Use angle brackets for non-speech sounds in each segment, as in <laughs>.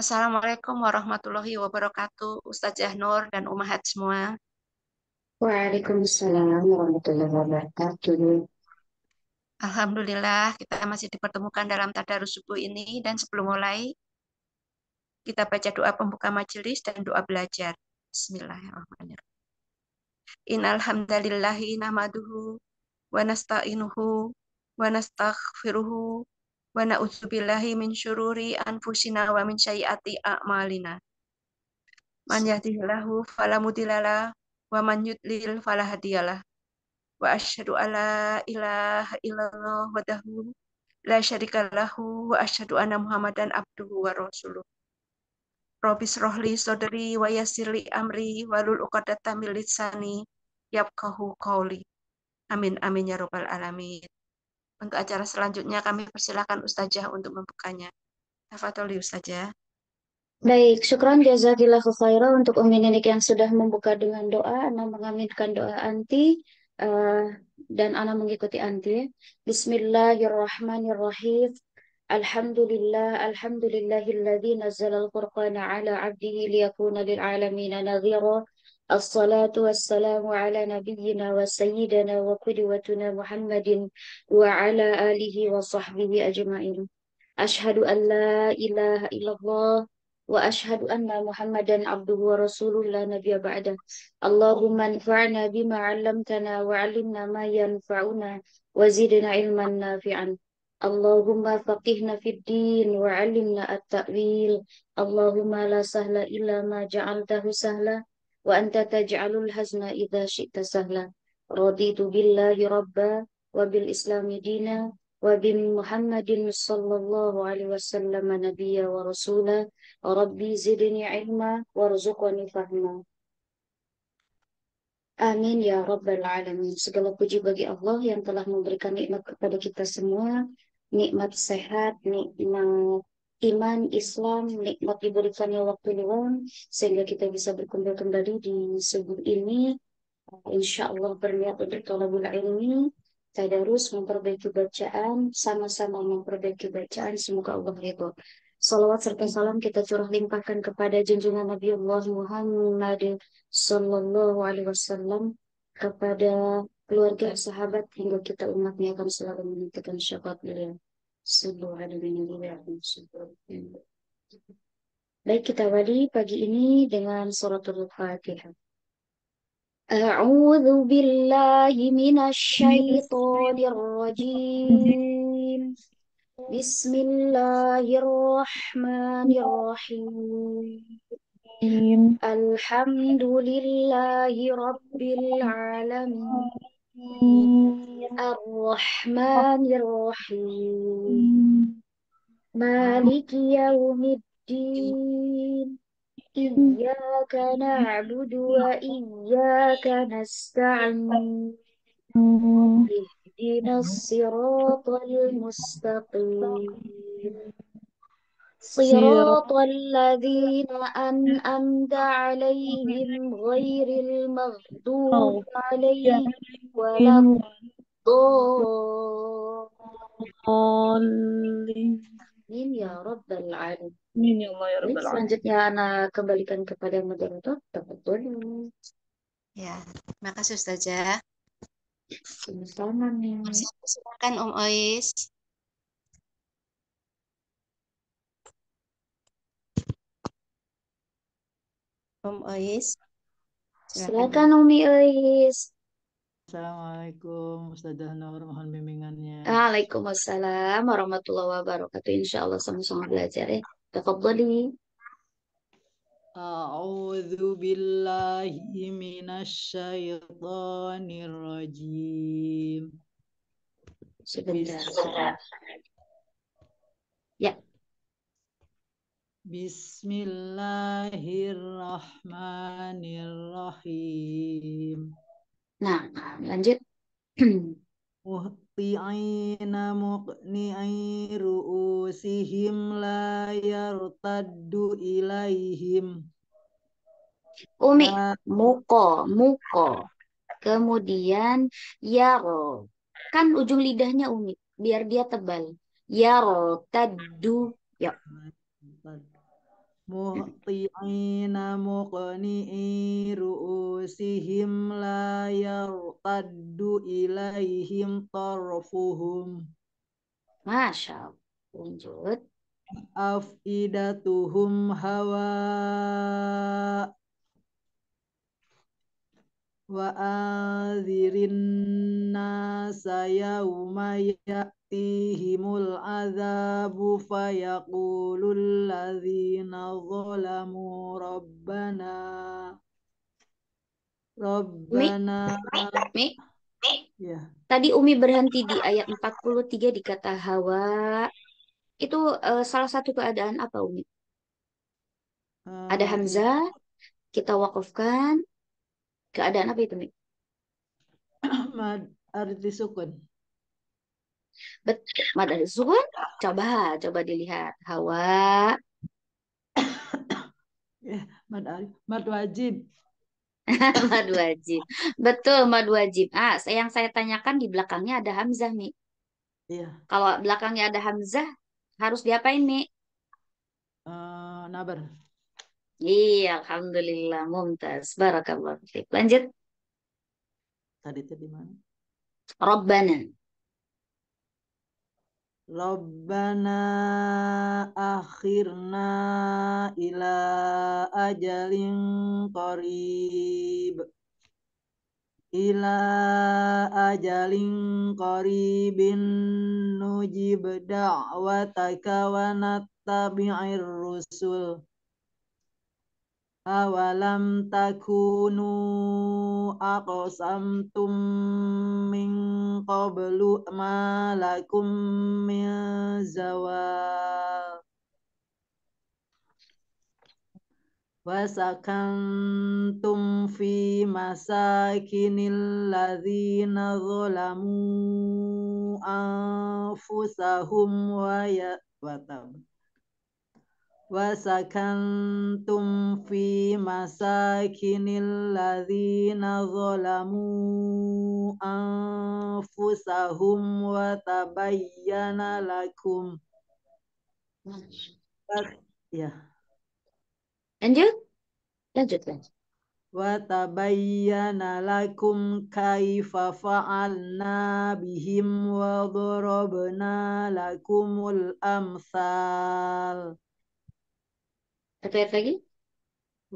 Assalamualaikum warahmatullahi wabarakatuh, Ustazah Nur dan Umahat semua. Waalaikumsalam warahmatullahi wabarakatuh. Alhamdulillah kita masih dipertemukan dalam tadarus subuh ini dan sebelum mulai kita baca doa pembuka majelis dan doa belajar. Bismillahirrahmanirrahim. Innal hamdalillahi namaduhu wa nasta'inuhu wa nastaghfiruhu wa na'udzubillahi min syururi anfusina wa min syai'ati a'malina. Man yahdihillahu fala mudhillalah wa man yudlil fala hadiyalah. Wa asyhadu alla ilaha illallah wahdahu la syarikalahu wa asyhadu anna Muhammadan abduhu wa rasuluh. Robi srohli sodri wa yasirli amri walul uqadatam min lisani yafqahu qawli. Amin amin ya rabbal alamin. Untuk acara selanjutnya kami persilahkan Ustazah untuk membukanya. Tafatul Ustazah. Baik, syukron jazakillah khaira untuk Umi Nenek yang sudah membuka dengan doa. Anak mengaminkan doa anti uh, dan anak mengikuti anti. Bismillahirrahmanirrahim. Alhamdulillah, alhamdulillahilladzi nazzalal al-Qur'ana ala 'abdihi liyakuna lil'alamina nazirah. الصلاة والسلام على نبينا وسيدنا وقدوتنا محمد وعلى آله وصحبه أجمعين أشهد أن لا إله إلا الله وأشهد أن محمدا عبده ورسوله لا نبي بعده اللهم انفعنا بما علمتنا وعلمنا ما ينفعنا وزدنا علما نافعا اللهم فقهنا في الدين وعلمنا التأويل اللهم لا سهل إلا ما جعلته سهلا wa anta taj'alul hazna idza syi'ta sahlan raditu billahi rabba wa bil islami dina wa bi muhammadin sallallahu alaihi wasallam nabiyya wa rasula rabbi zidni ilma warzuqni fahma Amin ya Rabbal Alamin. Segala puji bagi Allah yang telah memberikan nikmat kepada kita semua. Nikmat sehat, nikmat iman, Islam, nikmat diberikannya waktu luang, sehingga kita bisa berkumpul kembali di subuh ini. Insya Allah berniat untuk tolabul ilmi, tadarus, memperbaiki bacaan, sama-sama memperbaiki bacaan, semoga Allah ridho. Salawat serta salam kita curah limpahkan kepada junjungan Nabi Allah Muhammad Sallallahu Alaihi Wasallam kepada keluarga sahabat hingga kita umatnya akan selalu menentukan syafaat beliau. Ya, Baik, kita awali pagi ini dengan suratul Fatihah. A'udzu billahi minasyaitonir rajim. Bismillahirrahmanirrahim. Alhamdulillahi alamin. Ar-Rahmanir-Rahim Maliki yaumiddin Iyaka na'budu wa iyaka nasta'in Ihdina siratal mustaqim صراط الذين أنأمت عليهم غير المغضوب عليهم ولا الضالين Amin ya Rabbal Selanjutnya Ana kembalikan kepada moderator Tafadhol. Ya, terima kasih Ustazah. Sama-sama Silakan Om Ois. Om Ois. Silakan, Silakan Umi Ois. Assalamualaikum Ustazah Nur, mohon bimbingannya. Waalaikumsalam warahmatullahi wabarakatuh. Insyaallah sama-sama belajar ya. Tafadhali. A'udzu billahi minasyaitonir rajim. Sebentar. Bismillahirrahmanirrahim. Nah, lanjut. Muhti'ina <clears throat> muqni'i ru'usihim la yartaddu ilaihim. Umi, muko, muko. Kemudian yaro. Kan ujung lidahnya Umi, biar dia tebal. Yaro taddu. Yuk. Ya muhti'ina muqni'i ru'usihim la yartaddu ilaihim tarfuhum. Masya Allah. Lanjut. Afidatuhum hawa wa adzirin ya'tihimul azabu fayaqulul ladzina zalamu rabbana Rabbana Mi, Mi, Mi. Ya. Tadi Umi berhenti di ayat 43 di kata Hawa. Itu uh, salah satu keadaan apa Umi? Uh, Ada Hamzah, kita wakafkan. Keadaan apa itu Umi? <clears throat> Mad arti sukun. Bet mad zuhur coba coba dilihat hawa mad wajib mad wajib betul mad wajib ah yang saya tanyakan di belakangnya ada hamzah mi iya. kalau belakangnya ada hamzah harus diapain mi uh, nabar Iya, alhamdulillah mumtaz. barakallah Lanjut. Tadi tadi mana? Rabbana. Rabbana akhirna ila ajalin qarib ila ajalin qaribin nujib da'wataka wa nattabi'ir rusul awalam takunu samtum ming kobelu ma lakum min wasakan wasakantum fi masakinil ladzina zalamu anfusahum wa ya watabu وسكنتم في مساكن الذين ظلموا أنفسهم وتبين لكم ya. Lanjut. Lanjut, lanjut. Wa tabayyana lakum kaifa fa'alna bihim wa darabna lakumul amsal. Satu ayat lagi.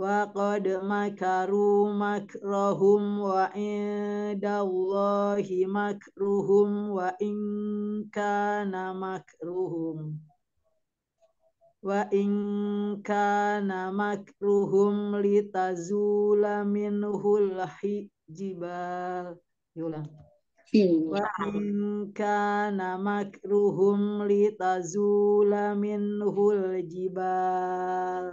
Wa qad makaru makrahum wa indallahi makruhum wa in kana makruhum wa in kana makruhum litazula minhul jibal. Diulang pasti. Kana litazula minhul jibal.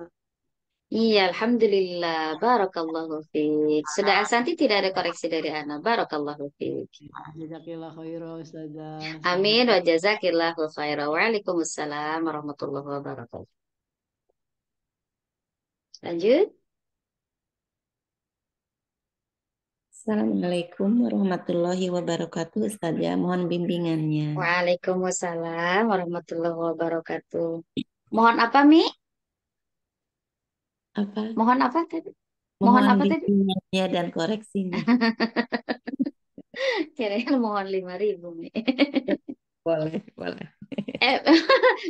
Iya, Alhamdulillah. Barakallahu fiik. Sudah Asanti nah. tidak ada koreksi dari Ana. Barakallahu fiik. khairan Ustazah. Amin wa jazakillahu khairan. Waalaikumsalam warahmatullahi wabarakatuh. Lanjut. Assalamualaikum warahmatullahi wabarakatuh Ustazah, mohon bimbingannya. Waalaikumsalam warahmatullahi wabarakatuh. Mohon apa, Mi? Apa? Mohon apa tadi? Mohon, mohon apa tadi? Ya dan koreksinya. <laughs> kira mohon lima ribu, Mi. <laughs> boleh, boleh. <laughs> Eh,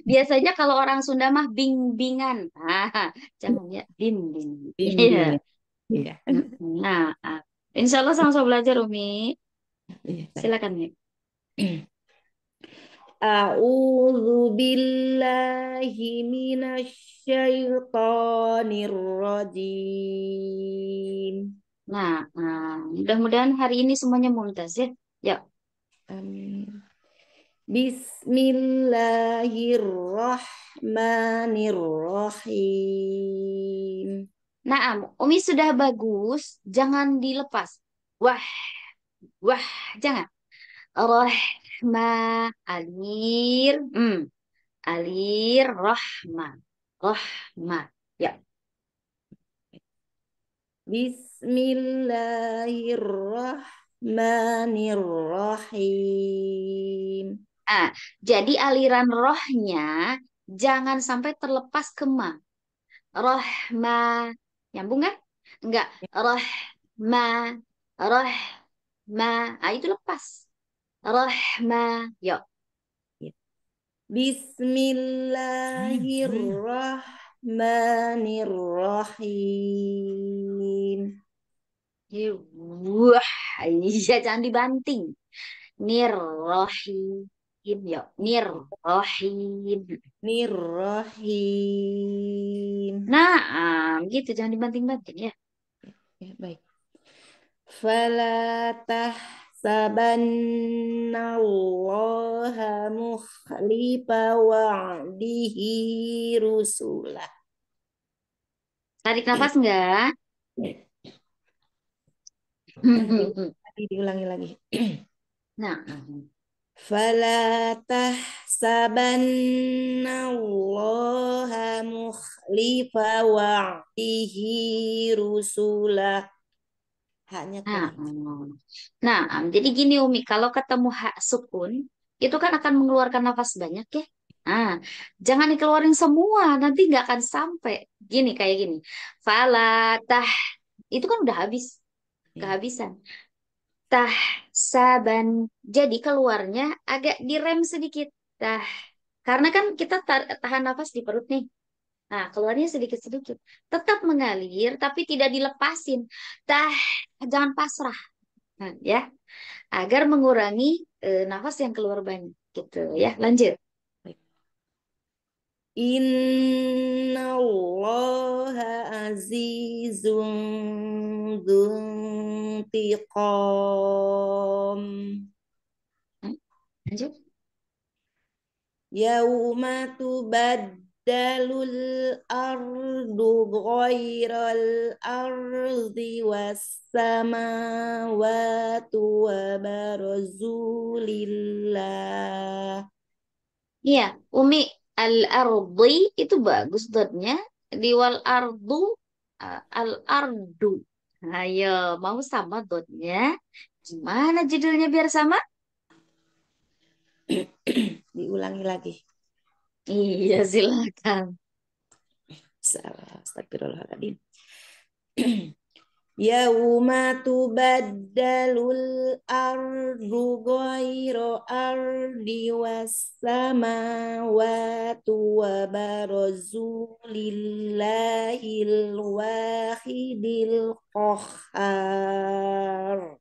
biasanya kalau orang Sunda mah bimbingan. Ah, jangan ya, bimbing. Iya. Iya. Nah, ah. Insya Allah sama-sama belajar, Umi. Iya, Silakan, nih. <clears throat> A'udzu billahi syaithanir rajim. Nah, nah mudah-mudahan hari ini semuanya mumtaz ya. Ya. Amin. Bismillahirrahmanirrahim. Naam, Umi sudah bagus, jangan dilepas. Wah, wah, jangan. Rahma, alir, hmm. alir, rahma, rahma. Ya. Bismillahirrahmanirrahim. Ah, jadi aliran rohnya jangan sampai terlepas ke ma. Rohma, Nyambung kan? Enggak. Roh, ma, roh, ma. Ah, itu lepas. Roh, ma, yo. Bismillahirrahmanirrahim. Wah, iya jangan dibanting. nirrahim ya nirrohim nirrohim nah gitu jangan dibanting-banting ya ya baik fala tahsabannallaha mukhlifa wa'dihi rusulah Tarik nafas enggak? Tadi diulangi lagi. Nah, فلا تحسبن الله مخلف وعده hanya haknya nah, nah um, jadi gini Umi kalau ketemu hak sukun itu kan akan mengeluarkan nafas banyak ya Nah, jangan dikeluarin semua, nanti nggak akan sampai. Gini kayak gini. Falatah itu kan udah habis, iya. kehabisan tah saban Jadi keluarnya agak direm sedikit. Tah. Karena kan kita tahan nafas di perut nih. Nah, keluarnya sedikit-sedikit. Tetap mengalir, tapi tidak dilepasin. Tah, jangan pasrah. Nah, ya. Agar mengurangi e, nafas yang keluar banyak. Gitu ya. Lanjut. Inna allaha azizun duntiqam. Hmm, lanjut. Yauma tubaddalul ardu ghairal ardi was samawati wa barzulillah. Iya, Umi, al-ardi itu bagus dotnya di wal ardu al-ardu. Ayo, mau sama dotnya? Gimana judulnya biar sama? <clears throat> Diulangi lagi. Iya, silakan. Astagfirullahaladzim. <clears throat> Yauma badalul ardu ghairu ardi was samawati wa barazu lillahil wahidil qahhar.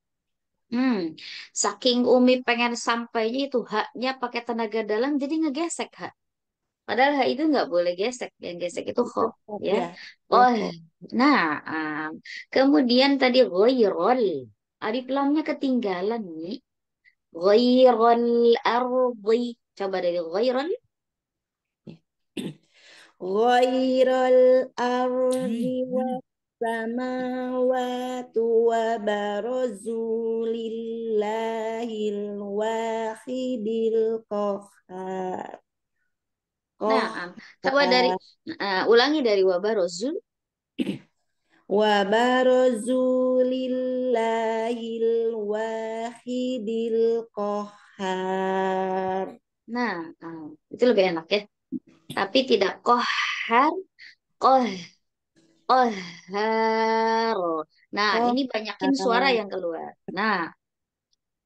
Hmm, saking Umi pengen sampainya itu haknya pakai tenaga dalam jadi ngegesek hak. Padahal itu nggak boleh gesek, yang gesek itu kho, ya. Iya, oh, nah, um, kemudian tadi ghairul. adik lamnya ketinggalan nih. Ghairul ardi. Coba dari ghairul. Ghairul ardi wa samawati wa barazu lillahil wahidil kohar. Oh. Nah, coba dari uh, ulangi dari wabarozul. <clears throat> Wabarozulillahil wahidil kohar. Nah, uh, itu lebih enak ya. Tapi tidak kohar, koh, kohar. Nah, oh. ini banyakin suara yang keluar. Nah,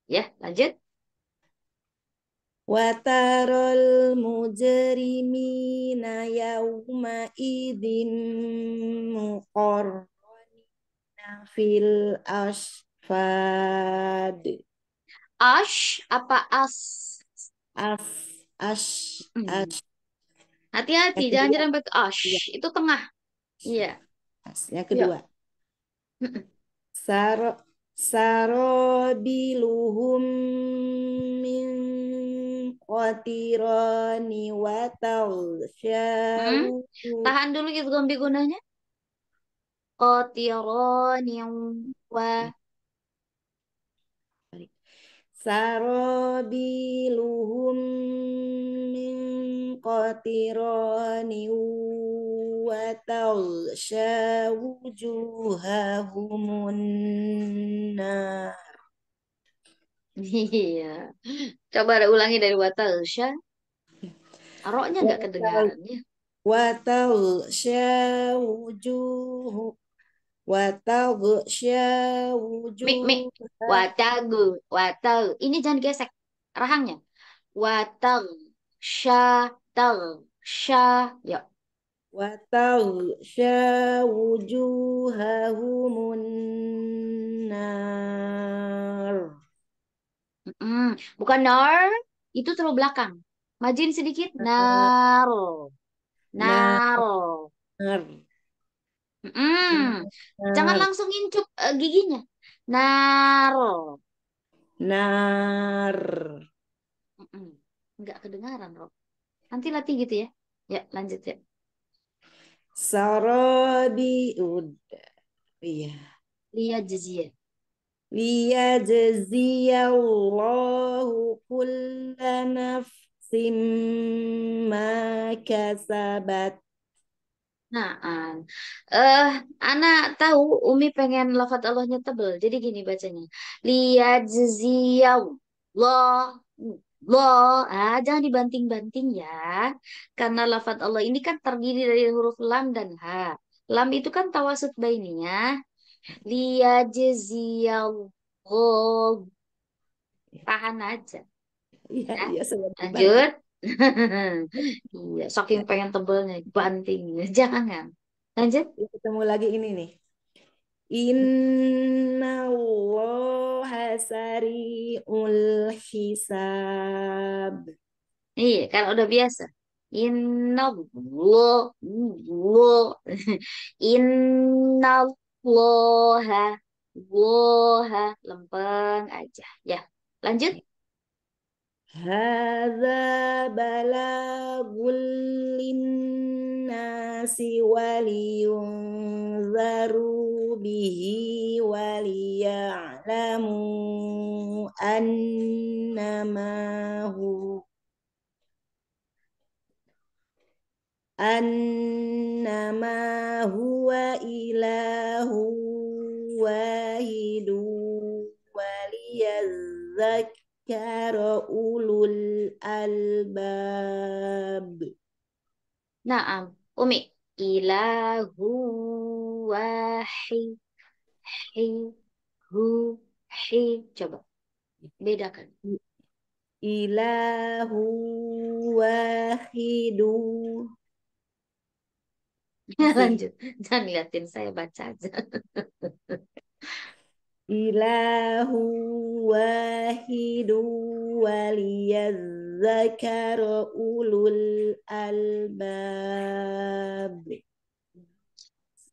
ya lanjut. وترى المجرمين يومئذ مقرنين في الأشفاد Ash apa as? As, ash, ash. Hati-hati, jangan nyerempet ash. Iya. Itu tengah. Iya. As. Yang kedua. Iya. Saro, sarobiluhum qatirani wa tawsyaru. Hmm? Tahan dulu idgham gombi gunanya. Qatirani wa Sarabiluhum min qatirani wa tawsya wujuhahumun Iya. Coba ada ulangi dari watal sya, Aroknya nggak kedengarannya. sya wujuh. sya wujuh. Mik, mik. gu. Watal. Ini jangan gesek. Rahangnya. Watal. sya Tal. sya Ya. sya wujuh النار Mm-mm. Bukan nar, itu terlalu belakang. Majin sedikit. Nar. Nar. Nar. Mm-mm. Jangan langsung incup uh, eh, giginya. Nar. Nar. Mm-mm. Nggak kedengaran, Rob. Nanti latih gitu ya. Ya, lanjut ya. Sarabi udah. Iya. lihat jazia liyajziyallahu kulla nafsin ma kasabat Nah, eh, An. Uh, Ana tahu Umi pengen lafat Allahnya tebel. Jadi gini bacanya. lo lo ah, jangan dibanting-banting ya. Karena lafat Allah ini kan terdiri dari huruf lam dan ha. Lam itu kan tawasud bainiyah, liyajziyallahu tahan aja iya nah, iya lanjut <laughs> iya saking pengen tebelnya banting jangan lanjut ketemu lagi ini nih Inna Allah sari'ul hisab. Iya, kalau udah biasa. Inna Allah, Inna Woha, woha, lempeng aja. Ya, lanjut. Hadza balagun linnasi waliyunzaru bihi waliya'lamu annama huwa annama huwa ilahu wahidu waliyadzakara albab. Naam, Umi. Ilahu wahid. Hi, hu, hi. Coba. <laughs> Lanjut, jangan liatin saya baca aja. <laughs> Ilahu wahidu waliyadzakara ulul albab.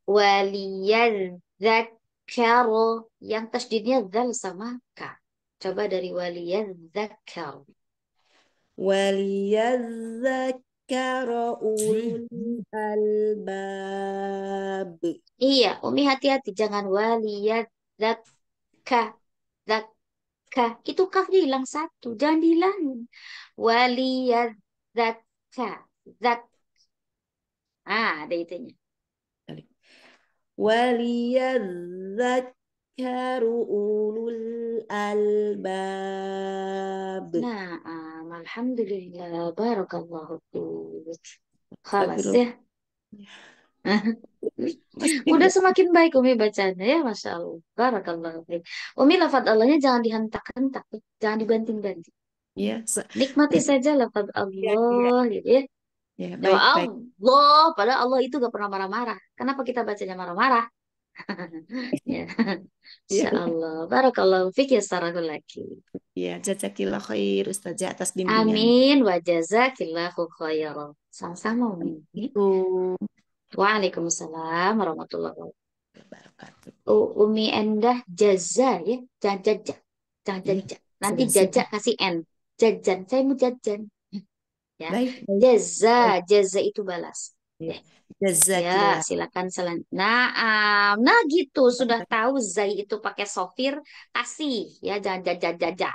Waliyadzakara yang tasdidnya zal sama ka. Coba dari waliyadzakar. Waliyadzakar Zakara ulul albab. Iya, Umi hati-hati jangan waliyat zakka zakka. Itu kafnya hilang satu, jangan hilang. Waliyat zakka zak. Ah, ada itunya. Waliyat zakka yadhakkaru ulul albab. Nah, alhamdulillah barakallahu fiik. Khalas ya. Udah semakin baik Umi bacanya ya Masya Allah Barakallah Umi lafad Allahnya jangan dihentak-hentak Jangan dibanting-banting ya, Nikmati ya. saja lafad iya, iya. Allah ya, ya. gitu ya iya, Ya, baik, baik. Allah, padahal Allah itu gak pernah marah-marah. Kenapa kita bacanya marah-marah? Iya. <laughs> ya. Insya Allah. Barakallahu fiqh yastarahu laki. Ya, jazakillah khair Ustazah atas bimbingan. Amin wa jazakillahu khair. Sama-sama Umi. Waalaikumsalam warahmatullahi wabarakatuh. Oh, Umi Endah jaza ya, jangan jajak. Jangan iya, jajak. Nanti jajak kasih N. Jajan, saya mau jajan. Ya. Jaza, jaza itu balas. Iya. Ya, Ya, silakan selan. Nah, um, nah gitu sudah tahu zai itu pakai sofir kasih ya jaja jaja jaja.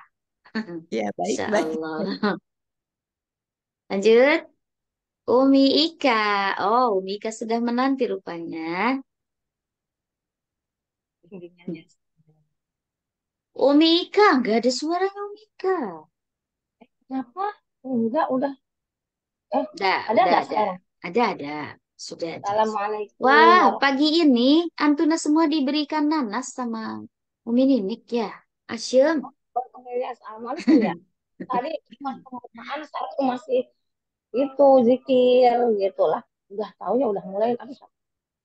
<laughs> Ya baik baik. <laughs> Lanjut. Umi Ika. Oh, Umi Ika sudah menanti rupanya. Umi Ika, nggak ada suaranya Umi Ika. Eh, kenapa? Enggak, udah. Eh, udah, ada nggak sekarang? Ada, ada. Sudah. Assalamualaikum. Wah, pagi ini Antuna semua diberikan nanas sama Umi Ninik ya. Asyum. Tadi <laughs> mas masih itu zikir gitulah. Udah tahu ya udah mulai tapi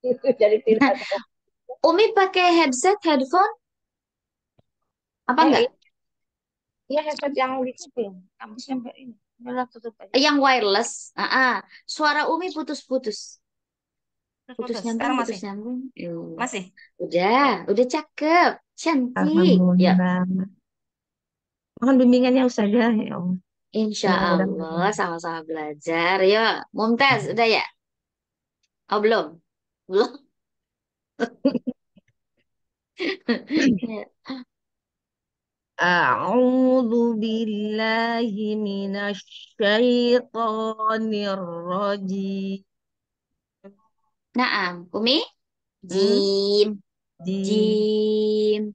<laughs> jadi tidak. Nah, Umi pakai headset, headphone? Apa ya, enggak? Iya. iya, headset yang di kuping. Kamu sampai ini tutup Yang wireless. Uh -uh. Suara Umi putus-putus. Putus, putus nyambung, putus masih. nyambung. Masih. Udah, udah cakep, cantik. Ya. Mohon bimbingannya usaha ya Allah. Insya Allah sama-sama belajar. ya Mumtaz, udah ya? Oh, belum. Belum. <laughs> Ya. أعوذ بالله من الشيطان الرجيم نعم أمي جيم جيم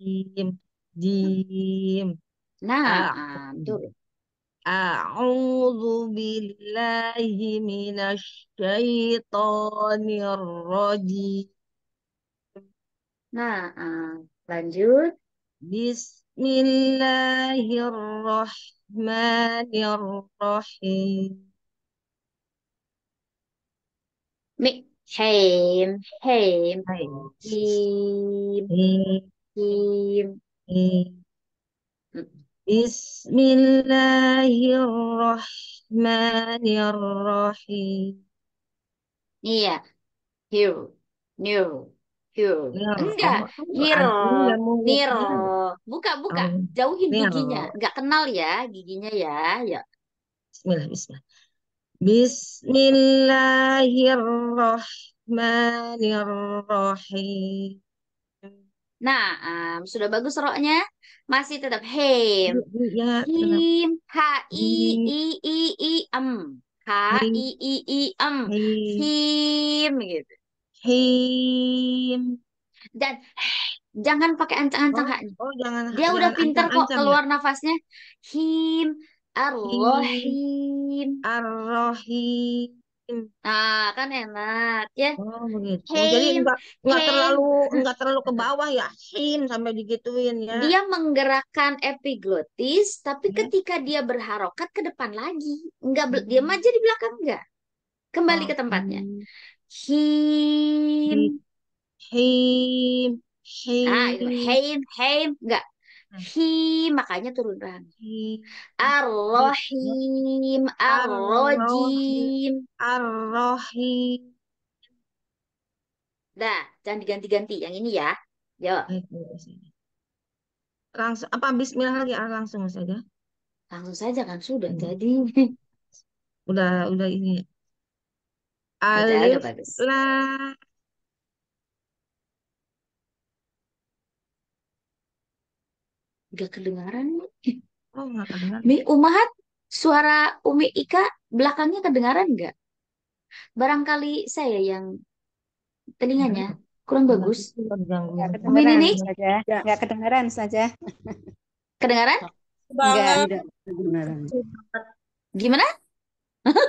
جيم جيم نعم أعوذ بالله من الشيطان الرجيم نعم lanjut بسم بسم الله الرحمن الرحيم م حيم حيم حيم بسم الله الرحمن الرحيم near here نيو Tuh. Gitu. Enggak. Nil. Niro, Buka, buka. Jauhin giginya. Enggak kenal ya giginya ya. Ya. Bismillah, bismillah. Bismillahirrahmanirrahim. Nah, um, sudah bagus roknya. Masih tetap hem. Ya, Him, h i i i i m, h i i i m, Him gitu him dan <sighs> jangan pakai ancang-ancang oh, haknya. Oh, jangan. Dia jangan udah pinter ancang -ancang kok ya? keluar ya? nafasnya. Him arrohim arrohim Nah, kan enak ya. Oh, begitu. Oh Jadi enggak enggak terlalu enggak terlalu ke bawah ya. Him sampai digituin ya. Dia menggerakkan epiglotis, tapi hmm. ketika dia berharokat ke depan lagi. Enggak hmm. dia maju di belakang enggak. Kembali oh. ke tempatnya. Hmm. Hmm. Ah, hmm. Him. Him. Him. Ah, itu him, him. Enggak. Hi, makanya turun rang. Arrohim, Arrohim, Arrohim. Dah, jangan diganti-ganti. Yang ini ya. Yo. Langsung apa bismillah lagi ah, langsung saja? Langsung saja kan sudah hmm. jadi. <laughs> Udah udah ini ada Alif bagus. lam. Gak kedengaran nih. Oh, nggak kedengaran. Mi Umahat, suara Umi Ika belakangnya kedengaran nggak? Barangkali saya yang telinganya kurang bagus. Nggak Umi kedengaran Nini, saja. Nggak kedengaran saja. kedengaran? Gak, gak kedengaran. Gimana?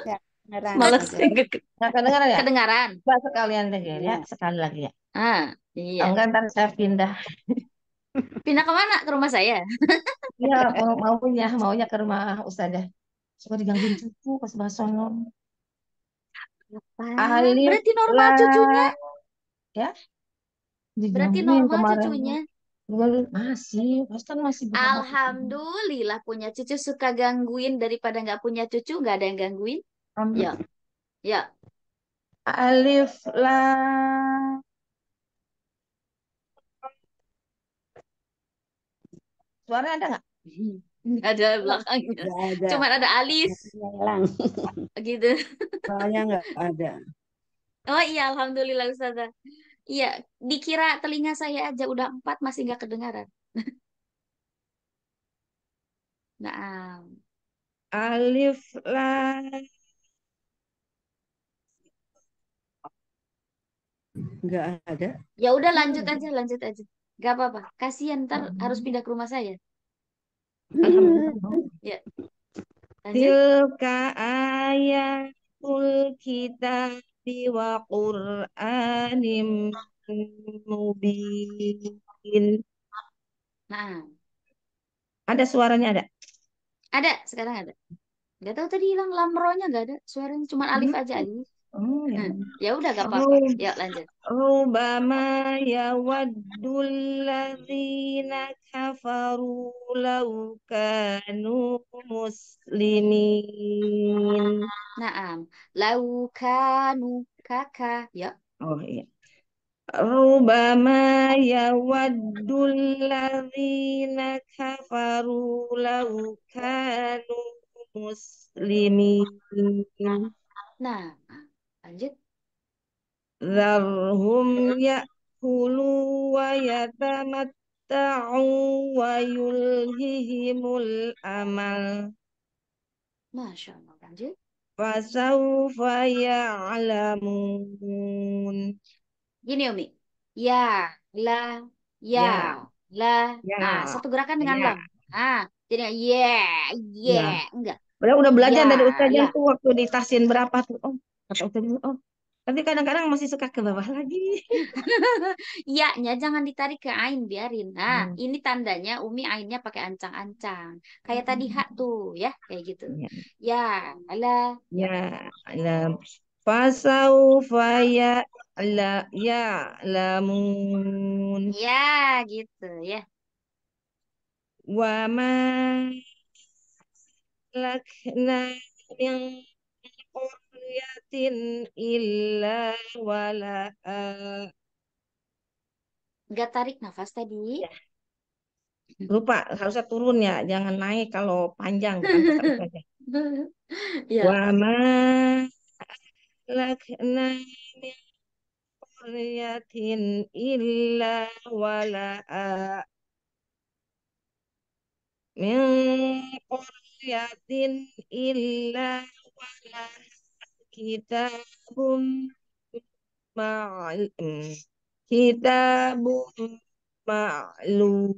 Ya. Kedengaran. Males gitu. nggak kedengaran ya? Kedengaran. Coba sekalian lagi ya, iya. sekali lagi ya. Ah, iya. Enggak ntar saya pindah. Pindah ke mana? Ke rumah saya. Iya, mau maunya maunya ke rumah Ustazah. suka digangguin cucu pas bahas sono. Apa? Berarti normal cucunya. Ya? Berarti normal kemarin. cucunya. Masih, Ustaz kan masih Alhamdulillah punya cucu suka gangguin daripada nggak punya cucu nggak ada yang gangguin. Um, Ya. Ya. Alif lam. Suara ada nggak? <laughs> Nggak ada belakangnya. Cuma ada. Cuman ada alif. <laughs> Gitu. Soalnya nggak ada. Oh iya, alhamdulillah Ustazah. Iya, dikira telinga saya aja udah empat masih nggak kedengaran. <laughs> nah. Alif lah. Enggak ada. Ya udah lanjut hmm. aja, lanjut aja. Enggak apa-apa. Kasihan ntar hmm. harus pindah ke rumah saya. Hmm. ya. Tilka ayatul kita wa Qur'anim mubin. Nah. Ada suaranya ada? Ada, sekarang ada. Gak tahu tadi hilang lamronya gak ada. Suaranya cuma alif hmm. aja alif. Oh, ya. Hmm, ya udah gak apa-apa. Oh. Ya lanjut. Rubama wadul ladzina kafaru law kanu muslimin. Naam. Law kanu kaka. Ya. Oh iya. Rubama wadul ladzina kafaru law kanu muslimin. Nah, Lanjut. Zarhum ya'kulu wa yatamatta'u wa yulhihimul amal. Masya Allah. Lanjut. Fasawfa ya'alamun Gini Umi. Ya, la, ya, ya, la. Ya. Nah, satu gerakan dengan ya. lam. Ah, jadi yeah, yeah, ya. enggak. udah udah belajar ya, dari ustaz ya. tuh waktu di tasin berapa tuh, Oh kata oh tapi kadang-kadang masih suka ke bawah lagi. <laughs> Iya, ya jangan ditarik ke ain, biarin. Nah, hmm. ini tandanya Umi ainnya pakai ancang-ancang. Kayak tadi hak hmm. tuh ya, kayak gitu. Ya, ya ala. Ya, ala. fasau faya la ya lamun. Ya, gitu ya. wama ma lakna yang qaryatin illa wala eh, Gak tarik nafas tadi. Ya. Lupa, harusnya turun ya, jangan naik kalau panjang. <laughs> ya. Wa lakna min qaryatin illa wala eh, min qaryatin illa wala kitabun ma'lum kitabun ma'lum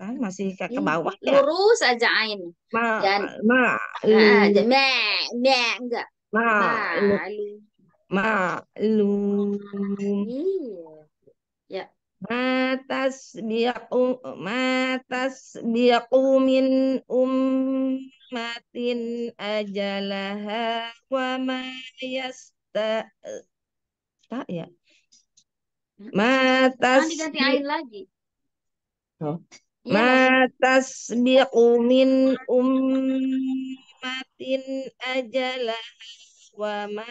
kan masih ke, ke bawah ya. lurus aja ain ma dan ma ma ma ma enggak ma ma iya. ya matas biaqu matas biaqu min um rahmatin ajalaha wa ma yasta tak ya matas diganti ain lagi oh. Iya matas biqumin ummatin ajalaha wa ma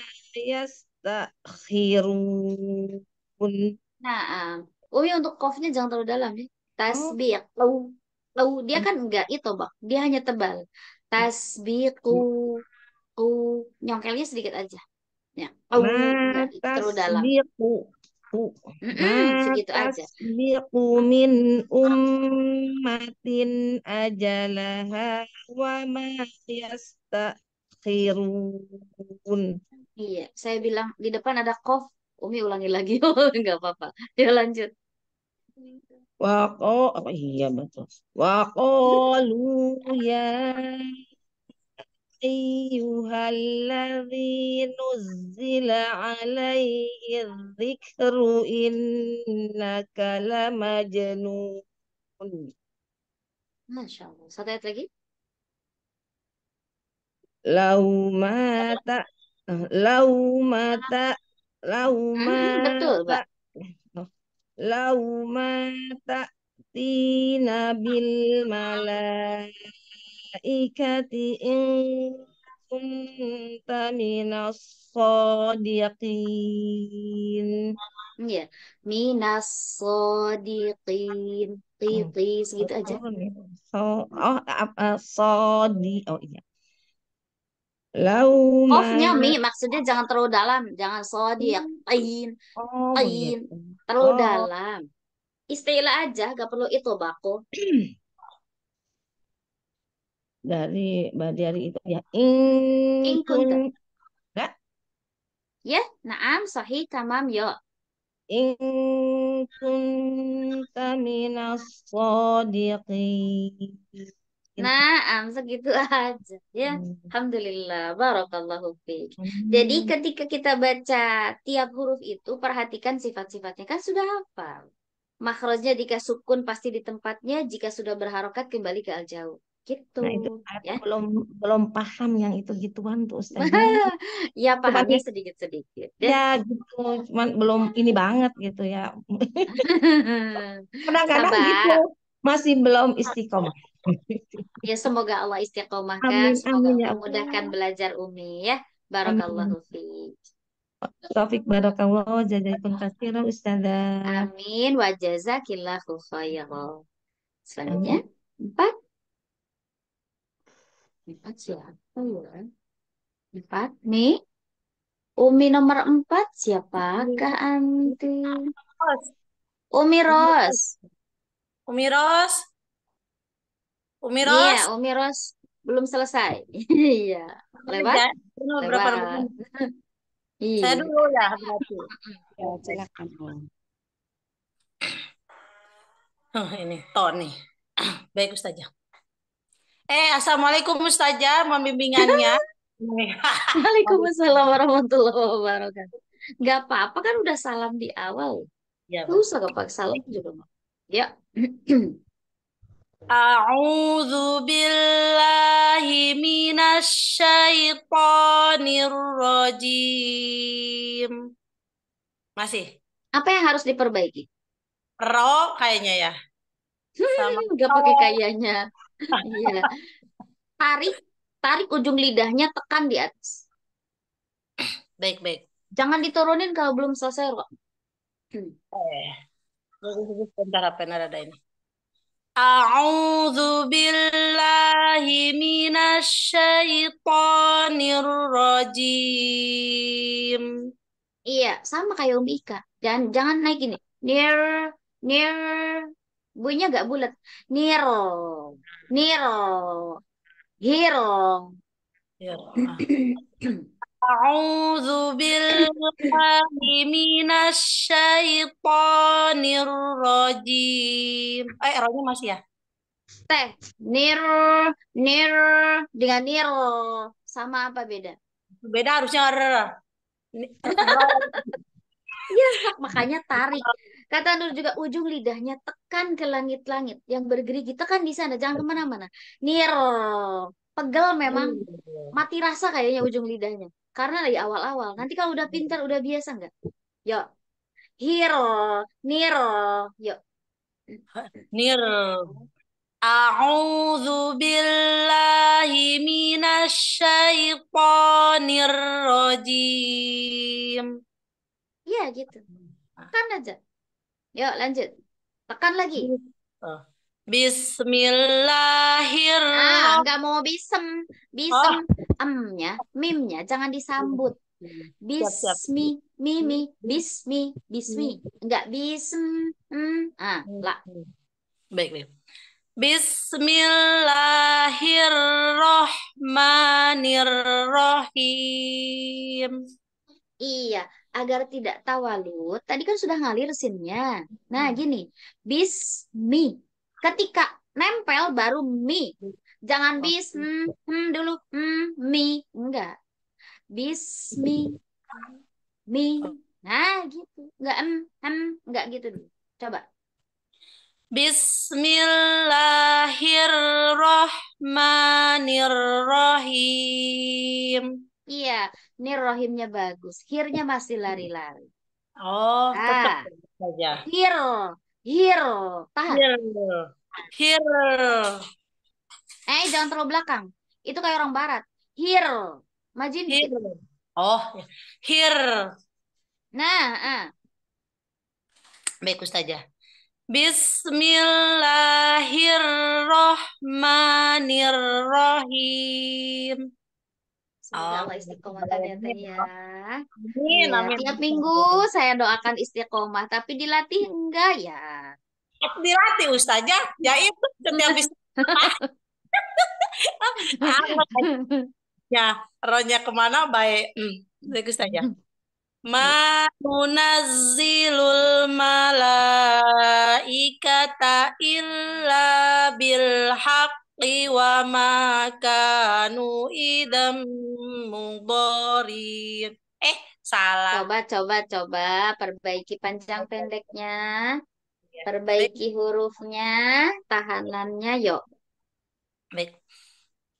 khirun nah Umi untuk kofnya jangan terlalu dalam ya tasbih oh. Lau. Lau dia kan enggak itu bak dia hanya tebal Tasbiqu. Ku oh, nyongkelnya sedikit aja. Ya. Oh, enggak terlalu dalam. Mm -mm, segitu aja. Tasbiqu min ummatin ajalaha wa ma yastakhirun. Iya, saya bilang di depan ada kof. Umi ulangi lagi. Enggak <laughs> oh, apa-apa. Ya lanjut. Wako, oh iya betul. lu ya ayyuhallazi nuzzila alaihi dzikru innaka lamajnun. Masya Allah. Satu ayat lagi. lau mata eh, lau mata hmm, betul, Pak lauma tina bil malaikati in kunta minas sodiqin ya minas sodiqin oh, titis gitu aja oh, so oh eh, sodi oh iya Lau Off-nya mi maksudnya jangan terlalu dalam, jangan sodiak, dia hmm. oh, tain, gitu. terlalu oh. dalam. Istilah aja, gak perlu itu bako. <clears throat> dari dari itu ya ing in kun enggak ya? ya naam sahih tamam yo in kunta minas sadiqin Iya. Nah, am segitu aja. Ya, hmm. alhamdulillah, barakallahu fiik. Jadi hmm. ketika kita baca tiap huruf itu perhatikan sifat-sifatnya kan sudah hafal. Makhrajnya jika sukun pasti di tempatnya, jika sudah berharokat kembali ke al jauh. Gitu. Nah, itu ya. belum belum paham yang itu gituan tuh Ustaz. <laughs> ya pahamnya sedikit-sedikit. Ya gitu, cuman belum ini banget gitu ya. Kadang-kadang <laughs> gitu masih belum istiqomah. <laughs> Ya semoga Allah istiqomahkan, amin, semoga amin, ya memudahkan Allah. belajar Umi ya. Barakallahu fi. Taufik barakallahu jazakum khairan Ustazah. Amin wa jazakillahu khairan. Selanjutnya empat. Empat siapa ya? Empat Mi. Umi nomor empat siapakah Anti? Umi Ros. Umi Ros? Umi iya, Ros? Iya, Umi Ros belum selesai. <laughs> iya. Lewat? Lewat. Berapa <laughs> iya. Saya dulu ya berarti. <laughs> Ya, silakan. Oh, ini Tony. <clears throat> Baik Ustazah. Eh, Assalamualaikum Ustazah, membimbingannya. Waalaikumsalam warahmatullahi wabarakatuh. Gak apa-apa kan udah salam di awal. Ya, usah gak pakai salam juga. Ya. <clears throat> A'udzu billahi minasy syaithanir rajim. Masih. Apa yang harus diperbaiki? Ro kayaknya ya. Sama hmm, <laughs> pakai kayaknya. <laughs> Iya. tarik, tarik ujung lidahnya tekan di atas. Baik, baik. Jangan diturunin kalau belum selesai, Ro. Hmm. Eh. Bentar apa ada ini? A'udzu billahi minasyaitonir rajim. Iya, sama kayak Umi Ika. Jangan jangan naik ini. Nir nir bunyinya enggak bulat. Nir. Nir. hero. Ya, ah. <clears throat> Hero. أعوذ بالله من الشيطان الرجيم Eh, rojim masih ya? Teh, nir, nir, dengan nir, sama apa beda? Beda harusnya r. Iya, makanya tarik. Kata Nur juga ujung lidahnya tekan ke langit-langit yang bergerigi tekan di sana, jangan kemana-mana. Nir, pegel memang, hmm. mati rasa kayaknya ujung lidahnya. Karena lagi awal-awal. Nanti kalau udah pintar, udah biasa nggak? Yuk. hero niro yuk. niro A'udzu billahi minasyaitonir rajim. Iya gitu. Tekan aja. Yuk lanjut. Tekan lagi. Oh. Bismillahirrahmanirrahim. Ah, nggak mau bisem bism oh. mimnya jangan disambut. Bismi, mimi, bismi, bismi. Enggak bism, mm, ah, la. Baik, baik. Bismillahirrohmanirrohim. Iya, agar tidak tawalut. Tadi kan sudah ngalir sinnya. Nah, hmm. gini. Bismi. Ketika nempel baru mi. Jangan okay. bis hmm, hmm, dulu hmm, mi enggak. bis mi. mi Nah, gitu. Enggak em em enggak gitu dulu. Coba. Bismillahirrohmanirrohim. Iya, nirrohimnya bagus. Hirnya masih lari-lari. Oh, nah, tetap saja. Hir, hir, tahan. Hir, hir. Eh, jangan terlalu belakang. Itu kayak orang barat. Here. Majin. Here. Gitu. Oh, here. Nah, ah. Baik, Ustazah. Bismillahirrohmanirrohim. Semoga istiqomah istiqomah ya. Iya, tiap minggu saya doakan istiqomah, tapi dilatih enggak ya? Dilatih Ustazah, ya itu setiap <laughs> istiqomah. <laughs> ya ronya kemana baik hmm, bagus saja ya. Manunazzilul malaikata illa bil haqqi wa ma kanu idam mudharin. Eh, salah. Coba coba coba perbaiki panjang pendeknya. Iya. Perbaiki hurufnya, tahanannya yuk. Baik.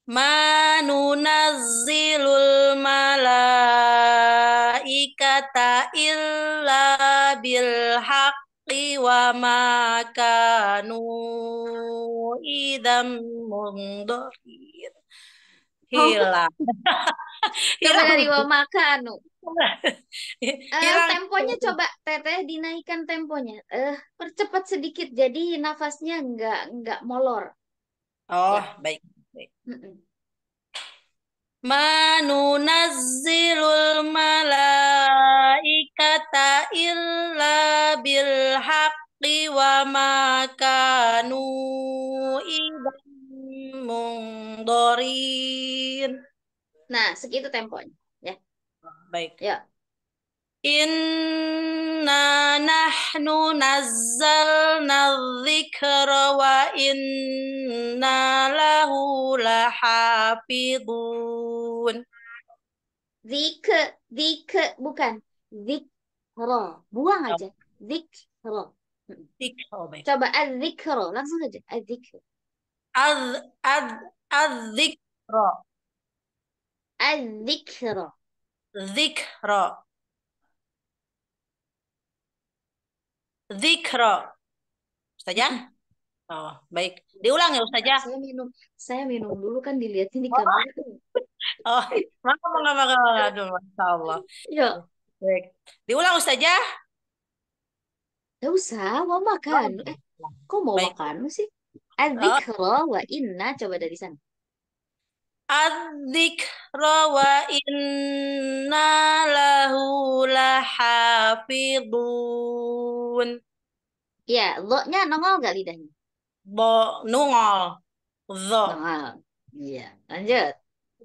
Manunazzilul malaikata illa bil haqqi wa ma kanu idam mundhir. Hilang. Coba oh. <laughs> dari wa ma kanu. Uh, <laughs> temponya coba teteh dinaikkan temponya. Eh, uh, percepat sedikit jadi nafasnya nggak nggak molor. Oh, ya. baik. baik. Mm -mm. Manunazzilul malaikata illa bil haqqi wa ma kanu mungdorin. Nah, segitu temponya ya. Baik. Ya. إنا نحن نزلنا الذكر وإنا له لحافظون ذكر ذكر bukan ذكرى buang aja ذكرى ذكرى coba الذكرى langsung aja الذكرى الذكرى الذكرى Zikro, Ustazah? Ya? <laughs> Oh, baik. Diulang ya Ustazah. Ya? Saya minum, saya minum dulu kan dilihatin di kamar. Oh, maka enggak maka. Aduh, Masya Allah. Ya. Baik. Diulang Ustazah. Ya? Tidak usah, mau makan. Eh, kok mau baik. makan sih? Al-dhikra oh. wa inna. Coba dari sana. Adzikra wa inna lahu lahafidun. Ya, lo-nya nongol gak lidahnya? Bo, nongol. Zo. Nongol. Iya, lanjut.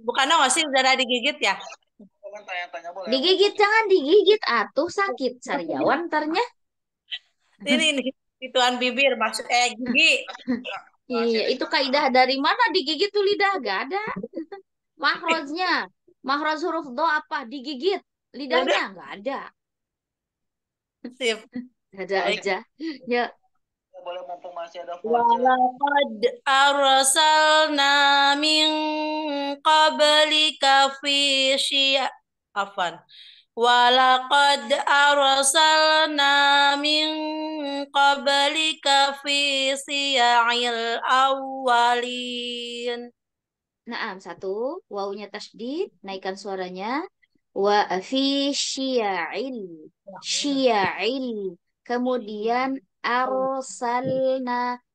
Bukan nongol sih, udah digigit ya? Digigit, jangan digigit. Atuh sakit, sariawan ternya. Ini, ini. Ituan bibir, maksud eh gigi. Iya, itu kaidah dari mana digigit tuh lidah gak ada. Mahroznya, mahroz huruf do apa? Digigit lidahnya nggak ada. Sip. <laughs> ada Baik. aja. Ya. Boleh mumpung masih ada Walaqad arsalna min qablika fi syi'a afan. Walaqad arsalna min qablika fi siya'il awwalin. Naam, satu. Wawunya tasdid, naikkan suaranya. Wa fi syia'il. Syia'il. Kemudian arsalna.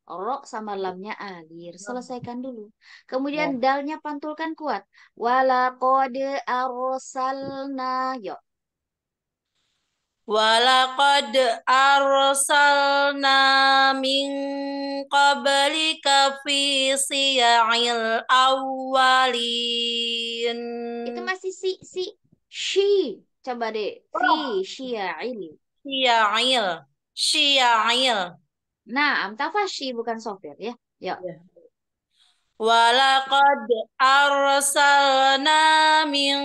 rok sama lamnya alir. Selesaikan dulu. Kemudian ya. dalnya pantulkan kuat. Walakode arsalna. Yuk walakad arsalna min qablika fi siya'il awwalin. Itu masih si si she. Coba deh. Oh. Fi siya'il. Siya'il. Siya'il. Nah, amtafa si bukan sofir ya. Yuk. Yeah. Walakad arsalna min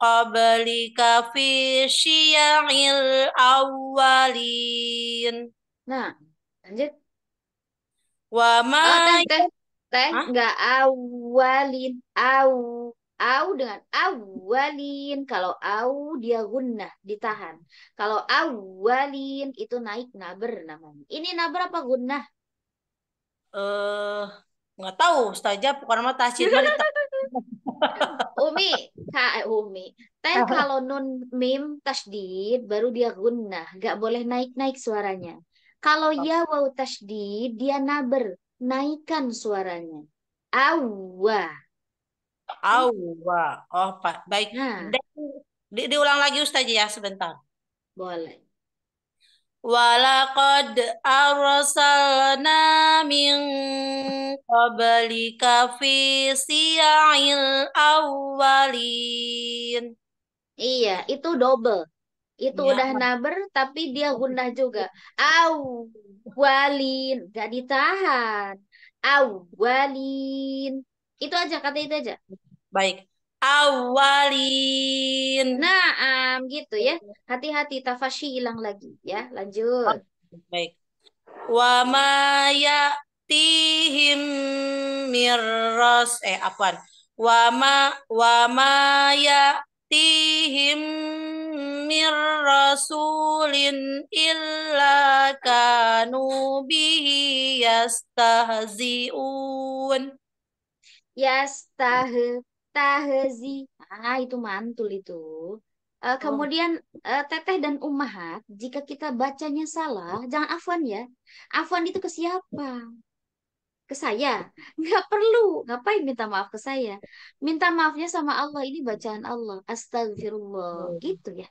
qablika fi syia'il awwalin. Nah, lanjut. Wa ma oh, teh, teh, enggak awalin, aw, aw dengan awalin. Kalau aw dia gunnah, ditahan. Kalau awalin itu naik naber namanya. Ini naber apa gunnah? Eh uh, nggak tahu mustajab bukan mah tasjid <laughs> Umi, Kak eh, Umi. Teh kalau nun mim tasdid baru dia gunnah, nggak boleh naik-naik suaranya. Kalau ya wau tasdid dia naber, naikkan suaranya. Awa. Awa. Oh, Pak. Baik. Nah. Di, diulang lagi Ustaz ya sebentar. Boleh. Walakad arsalna min qablika fi siya'il awwalin. Iya, itu double. Itu ya. udah naber tapi dia gundah juga. Awwalin, gak ditahan. Awwalin. Itu aja, kata itu aja. Baik awalin. um, gitu ya. Hati-hati tafashi hilang lagi ya. Lanjut. Baik. Wa maya tihim mirras eh apaan? Wa ma wa ma ya'tihim mirrasulin illa kanu bihi yastahzi'un. Yastahzi'un tahzi. Ah, itu mantul itu. Uh, kemudian uh, teteh dan umahat, jika kita bacanya salah, jangan afwan ya. Afwan itu ke siapa? Ke saya. Nggak perlu. Ngapain minta maaf ke saya? Minta maafnya sama Allah. Ini bacaan Allah. Astagfirullah. Oh. Gitu ya.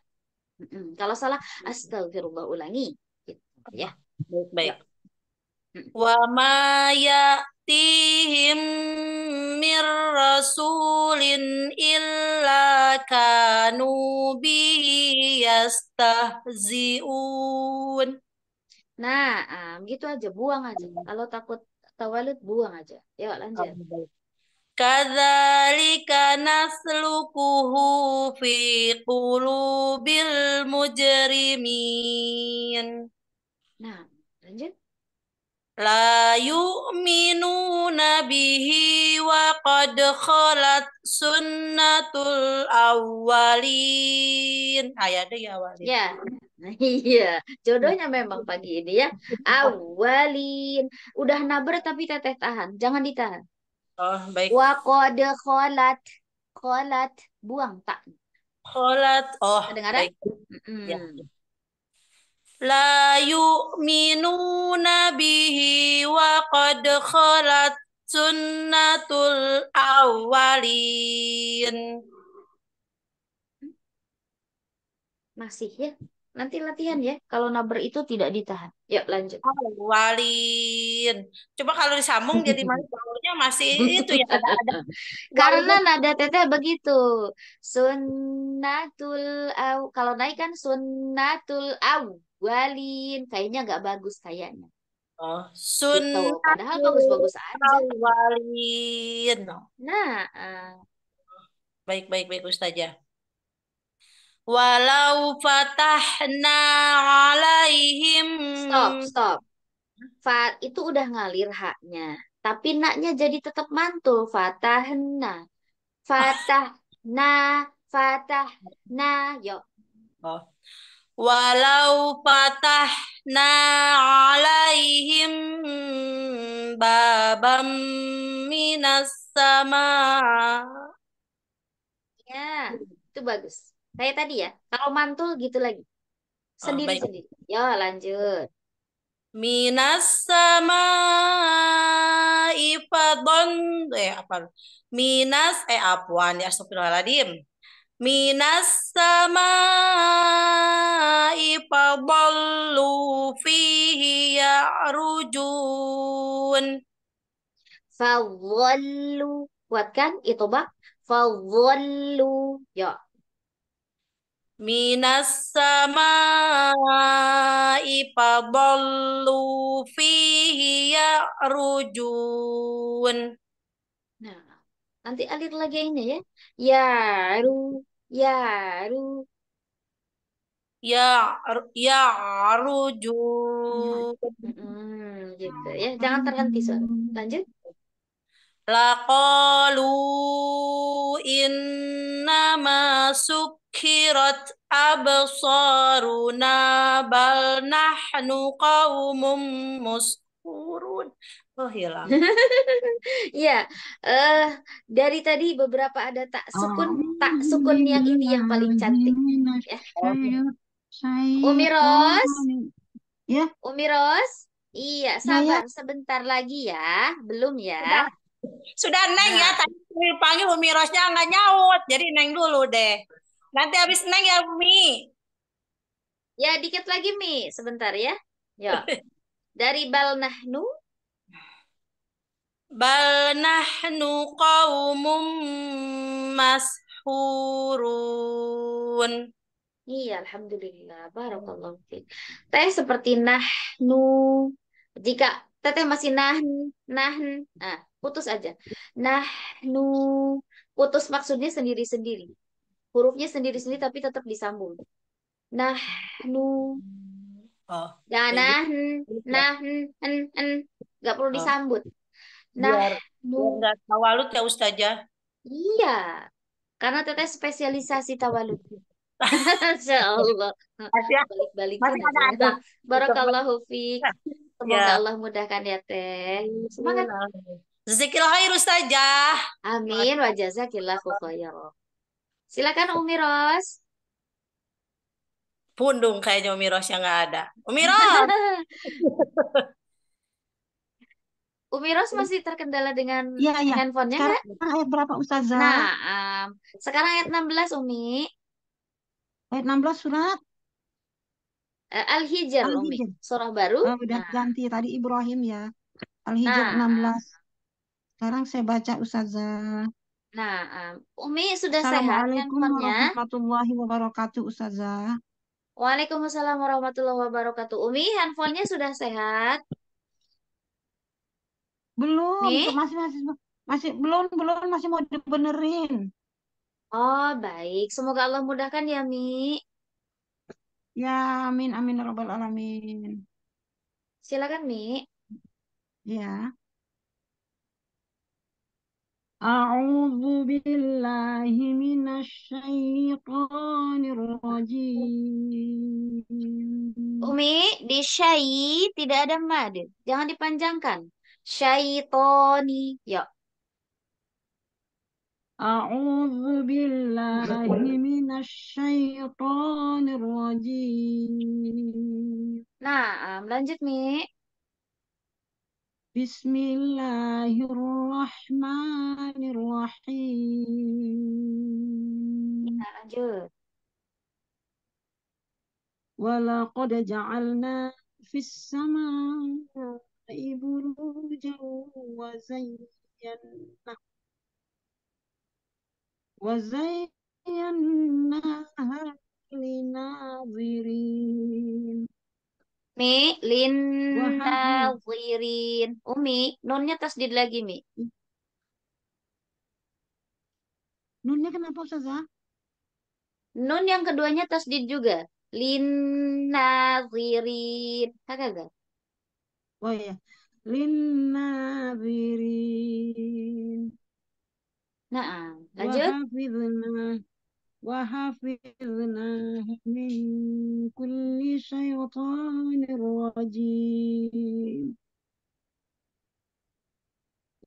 Mm -mm. Kalau salah, astagfirullah ulangi. Gitu, ya. Baik. baik. Ya wa ma ya'tihim mir rasulin illa kanu bihi yastahzi'un. Nah, um, gitu aja buang aja. Kalau takut tawalut buang aja. Yuk lanjut. Kadzalika naslukuhu fi qulubil mujrimin. Nah, lanjut la yu'minuna bihi wa qad khalat sunnatul awalin. Ayah ah, ya awalin. Ya. <laughs> Iya, jodohnya memang pagi ini ya. Awalin. Udah naber tapi teteh tahan. Jangan ditahan. Oh, baik. Wa qad khalat. Khalat. Buang tak. Kholat. Oh, Dengar ya? baik. -mm. Ya la yu'minuna bihi wa qad khalat sunnatul awalin. Masih ya? Nanti latihan ya. Kalau naber itu tidak ditahan. ya lanjut. Awalin. Coba kalau disambung <laughs> jadi baunya masih itu ya. <laughs> Ada, ada. Karena nada teteh begitu. Sunnatul aw. Kalau naik kan sunnatul aw walin kayaknya nggak bagus kayaknya oh, gitu, padahal bagus-bagus aja walin nah uh, baik baik baik saja. walau fatahna alaihim stop stop Fat itu udah ngalir haknya tapi naknya jadi tetap mantul fatahna ah. fatahna fatahna yo oh walau patah fatahna alaihim babam minas sama ya itu bagus kayak tadi ya kalau mantul gitu lagi ah, sendiri oh, sendiri ya lanjut minas sama ifadon eh apa minas eh apuan ya astagfirullahaladzim minas sama ipabalu fihi rujun, fadallu kuat kan itu ya, bak fadallu ya minas sama ipabalu fihi rujun. nah nanti alir lagi ini ya ya ru Ya, ya ru Ya, ya ruju hmm gitu ya. Jangan terhenti suara. Lanjut. Laqalu innama sukhirat absaruna bal nahnu qaumun muskurun. Oh hilang. Iya, uh, <laughs> dari tadi beberapa ada tak sukun, tak sukun yang ini yang paling cantik. Ya. Umi Ros, ya. Umi Ros, iya sabar ya, ya. sebentar lagi ya, belum ya. Sudah, Sudah Neng ya. nah. ya, tadi panggil Umi Rosnya nggak nyaut, jadi Neng dulu deh. Nanti habis Neng ya Umi. Ya dikit lagi Mi, sebentar ya. Ya. <laughs> Dari Balnahnu bal nahnu qaumum mashurun iya alhamdulillah barakallahu fiik teh seperti nahnu jika teteh masih nahn nahn nah putus aja nahnu putus maksudnya sendiri-sendiri hurufnya sendiri-sendiri tapi tetap disambung nahnu oh, nah nah nah nah nggak perlu oh. disambut Nah, biar nggak tawalut ya Ustazah. Iya, karena teteh spesialisasi tawalut. Insya <laughs> Allah. Balik-balik ada. Barakallahu ya. Semoga ya. Allah mudahkan ya Teh. Semangat. Zikir khair Ustazah. Amin wajah jazakillahu khairan. Silakan Umi Ros. Pundung kayaknya Umi Ros yang nggak ada. Umi Ros. <laughs> Umi Ros masih terkendala dengan ya, ya. handphonenya sekarang, kan? ayat berapa Ustazah? Nah, um, sekarang ayat 16 Umi. Ayat 16 surat eh, Al-Hijr Al Umi. Surah baru. Oh, udah nah. ganti tadi Ibrahim ya. Al-Hijr nah. 16. Sekarang saya baca Ustazah. Nah, um, Umi sudah sehat handphonenya? Assalamualaikum warahmatullahi wabarakatuh Ustazah. Waalaikumsalam warahmatullahi wabarakatuh. Umi, handphonenya sudah sehat? Belum, Nih? masih masih masih belum belum masih mau dibenerin. Oh, baik. Semoga Allah mudahkan ya, Mi. Ya, amin amin robbal ya rabbal alamin. Silakan, Mi. Ya. A'udzu billahi minasy syaithanir rajim. Umi, di syai tidak ada mad. Jangan dipanjangkan syaitoni. Ya. A'udzu billahi minasyaitonir rajim. Nah, lanjut Mi. Bismillahirrahmanirrahim. Nah, lanjut. Walaqad ja'alna fis samaa'i بروجا وزينا lina لناظرين Mi, lin, nazirin. Umi, nunnya tasdid lagi, Mi. Nunnya kenapa, Ustazah? Nun yang keduanya tasdid juga. Lin, nazirin. Kakak, kakak. ويا للناظرين نعم وحفظنا وحفظناه من كل شيطان رجيم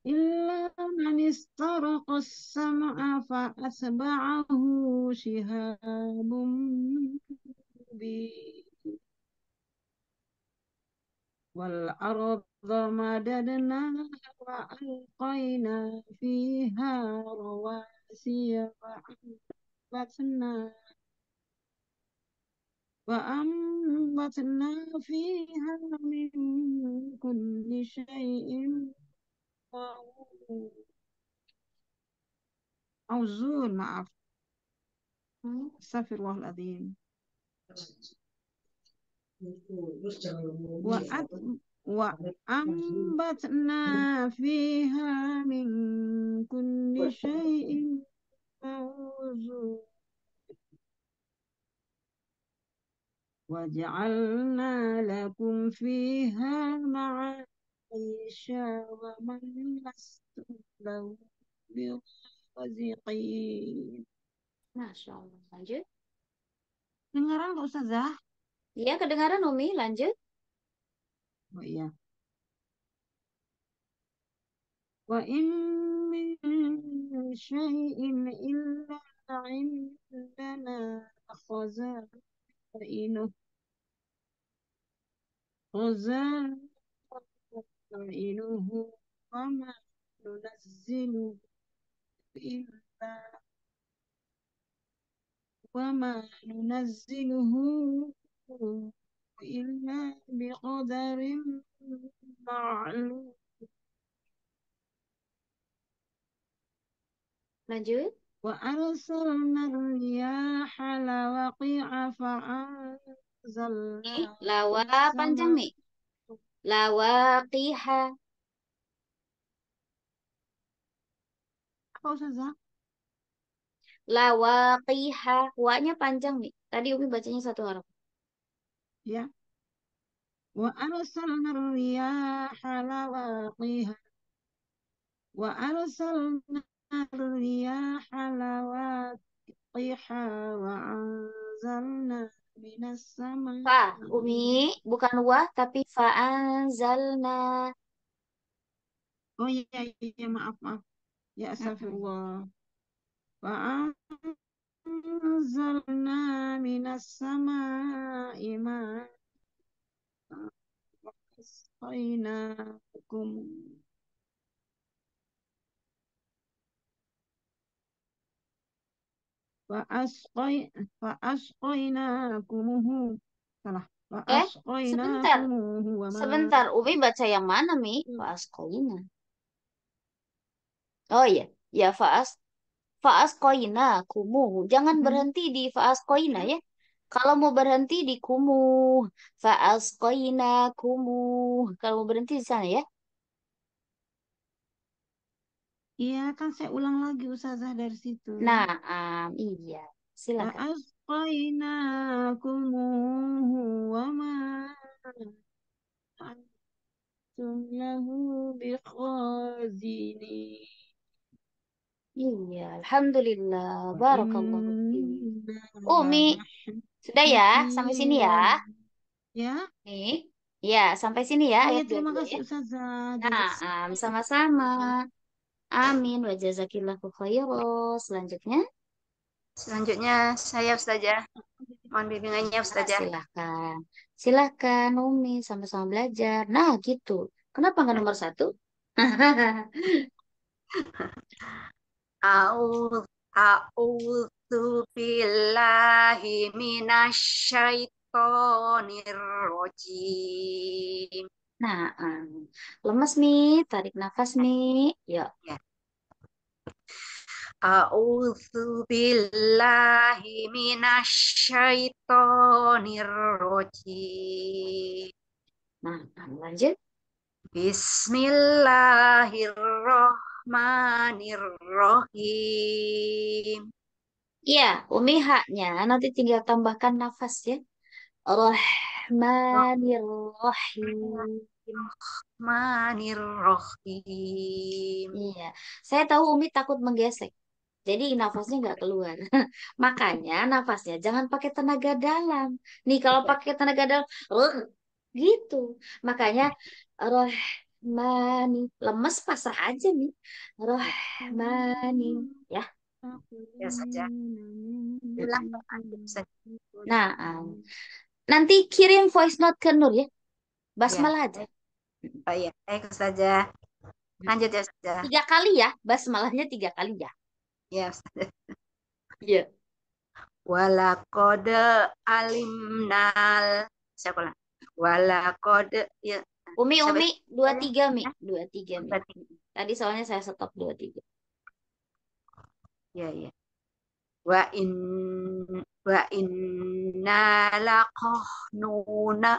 إلا من استرق السمع فأتبعه شهاب مبين والأرض مددنا وألقينا فيها رواسي وأنبتنا وأنبتنا فيها من كل شيء زور مع hmm? استغفر الله العظيم وأنبتنا فيها من كل شيء موزون وجعلنا لكم فيها معايش ومن لستم له برازقين ما شاء الله lanjut dengaran Ustazah Iya, kedengaran Umi, lanjut. Oh iya. Wa in min syai'in illa indana khazainu. Khazainuh wa ma nunazzilu illa wa ma nunazziluhu إلا بقدر معلوم lanjut wa eh, panjang nih lawaqiha apa ustazah lawaqiha wa panjang nih tadi umi bacanya satu huruf ya wa arsalna riyaha lawaqiha wa arsalna riyaha lawaqiha wa anzalna minas sama fa umi bukan wa tapi fa anzalna oh iya iya, iya maaf maaf ya astagfirullah wa أنزلنا من السماء ماء وأسقيناكم فأسقي فأسقيناكمه salah eh, sebentar. Sebentar, Umi baca yang mana, Mi? Hmm. Oh iya, ya fa'as Faas koina kumu. Jangan hmm. berhenti di faas koina mm-hmm. ya. Kalau mau berhenti di kumu, faas koina kumu. Kalau mau berhenti di sana ya. Iya, kan saya ulang lagi usaha dari situ. Nah, um, iya. Silakan. Faas koina kumu wama lahu Iya, alhamdulillah. Barakallahu fiik. Umi, oh, sudah ya? Sampai sini ya. Ya. Nih. Ya, sampai sini ya iya, ayat terima kasih ya. Ustazah. Nah, sama-sama. Amin wa jazakillahu khairan. Selanjutnya Selanjutnya saya Ustazah. Mohon bimbingannya nah, Ustazah. silakan, Silakan Umi sama-sama belajar. Nah gitu. Kenapa nggak nomor satu? <laughs> A'udzu A'udzu billahi minasyaitonir rajim. Nah, um, lemas nih, tarik nafas nih. Yuk. Ya. ya. A'udzu billahi minasyaitonir rajim. Nah, lanjut. Bismillahirrahmanirrahim. Bismillahirrahmanirrahim. Iya, Umi haknya nanti tinggal tambahkan nafas ya. Rahmanirrahim. Rahmanirrahim. Iya, saya tahu Umi takut menggesek. Jadi nafasnya nggak keluar. <laughs> Makanya nafasnya jangan pakai tenaga dalam. Nih kalau iya. pakai tenaga dalam, gitu. Makanya roh Rahmani. Lemes pasrah aja nih. Rahmani. Ya. Ya saja. Nah, um, nanti kirim voice note ke Nur ya. Basmalah ya. aja. Oh iya, baik saja. Hmm. Lanjut ya saja. Tiga kali ya, basmalahnya tiga kali ya. Ya. Iya. Walakode alimnal. Siapa ulang. Walakode ya Umi, Umi, dua tiga, Mi. Dua tiga, Mi. Tadi soalnya saya stop dua tiga. Iya, iya. Wa in wa inna nuna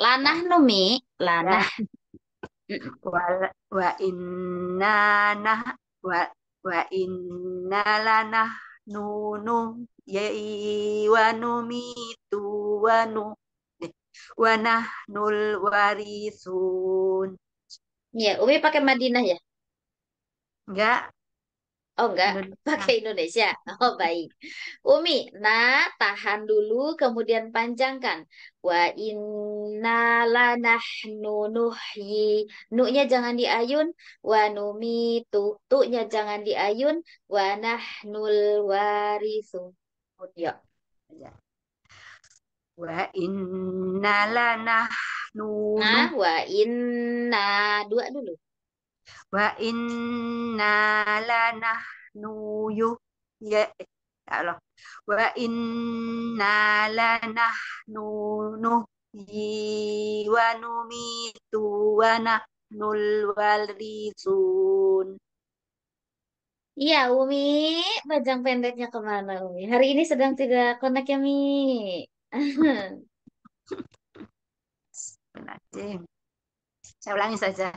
Lanah numi, ya. lanah. Wa, wa inna nah wa wa inna lanah nunu yai wa numi wa nu wa nahnul warisun. Iya, Umi pakai Madinah ya? Enggak. Oh enggak, Indonesia. pakai Indonesia. Oh baik. Umi, nah tahan dulu kemudian panjangkan. Wa inna nahnu nuhyi. Nuknya jangan diayun. Wa numi tu. nya jangan diayun. Wa nahnul warisun. Ya. ya. Wa inna lanahnu. Nah, wa inna dua dulu. Wa inna lanahnu yuh. Ya, ya, Allah. Wa inna lanahnu nuhyi wa numitu wa nahnul walrisun. Iya, Umi. Bajang pendeknya kemana, Umi? Hari ini sedang tidak konek ya, Mi? Saya ulangi saja.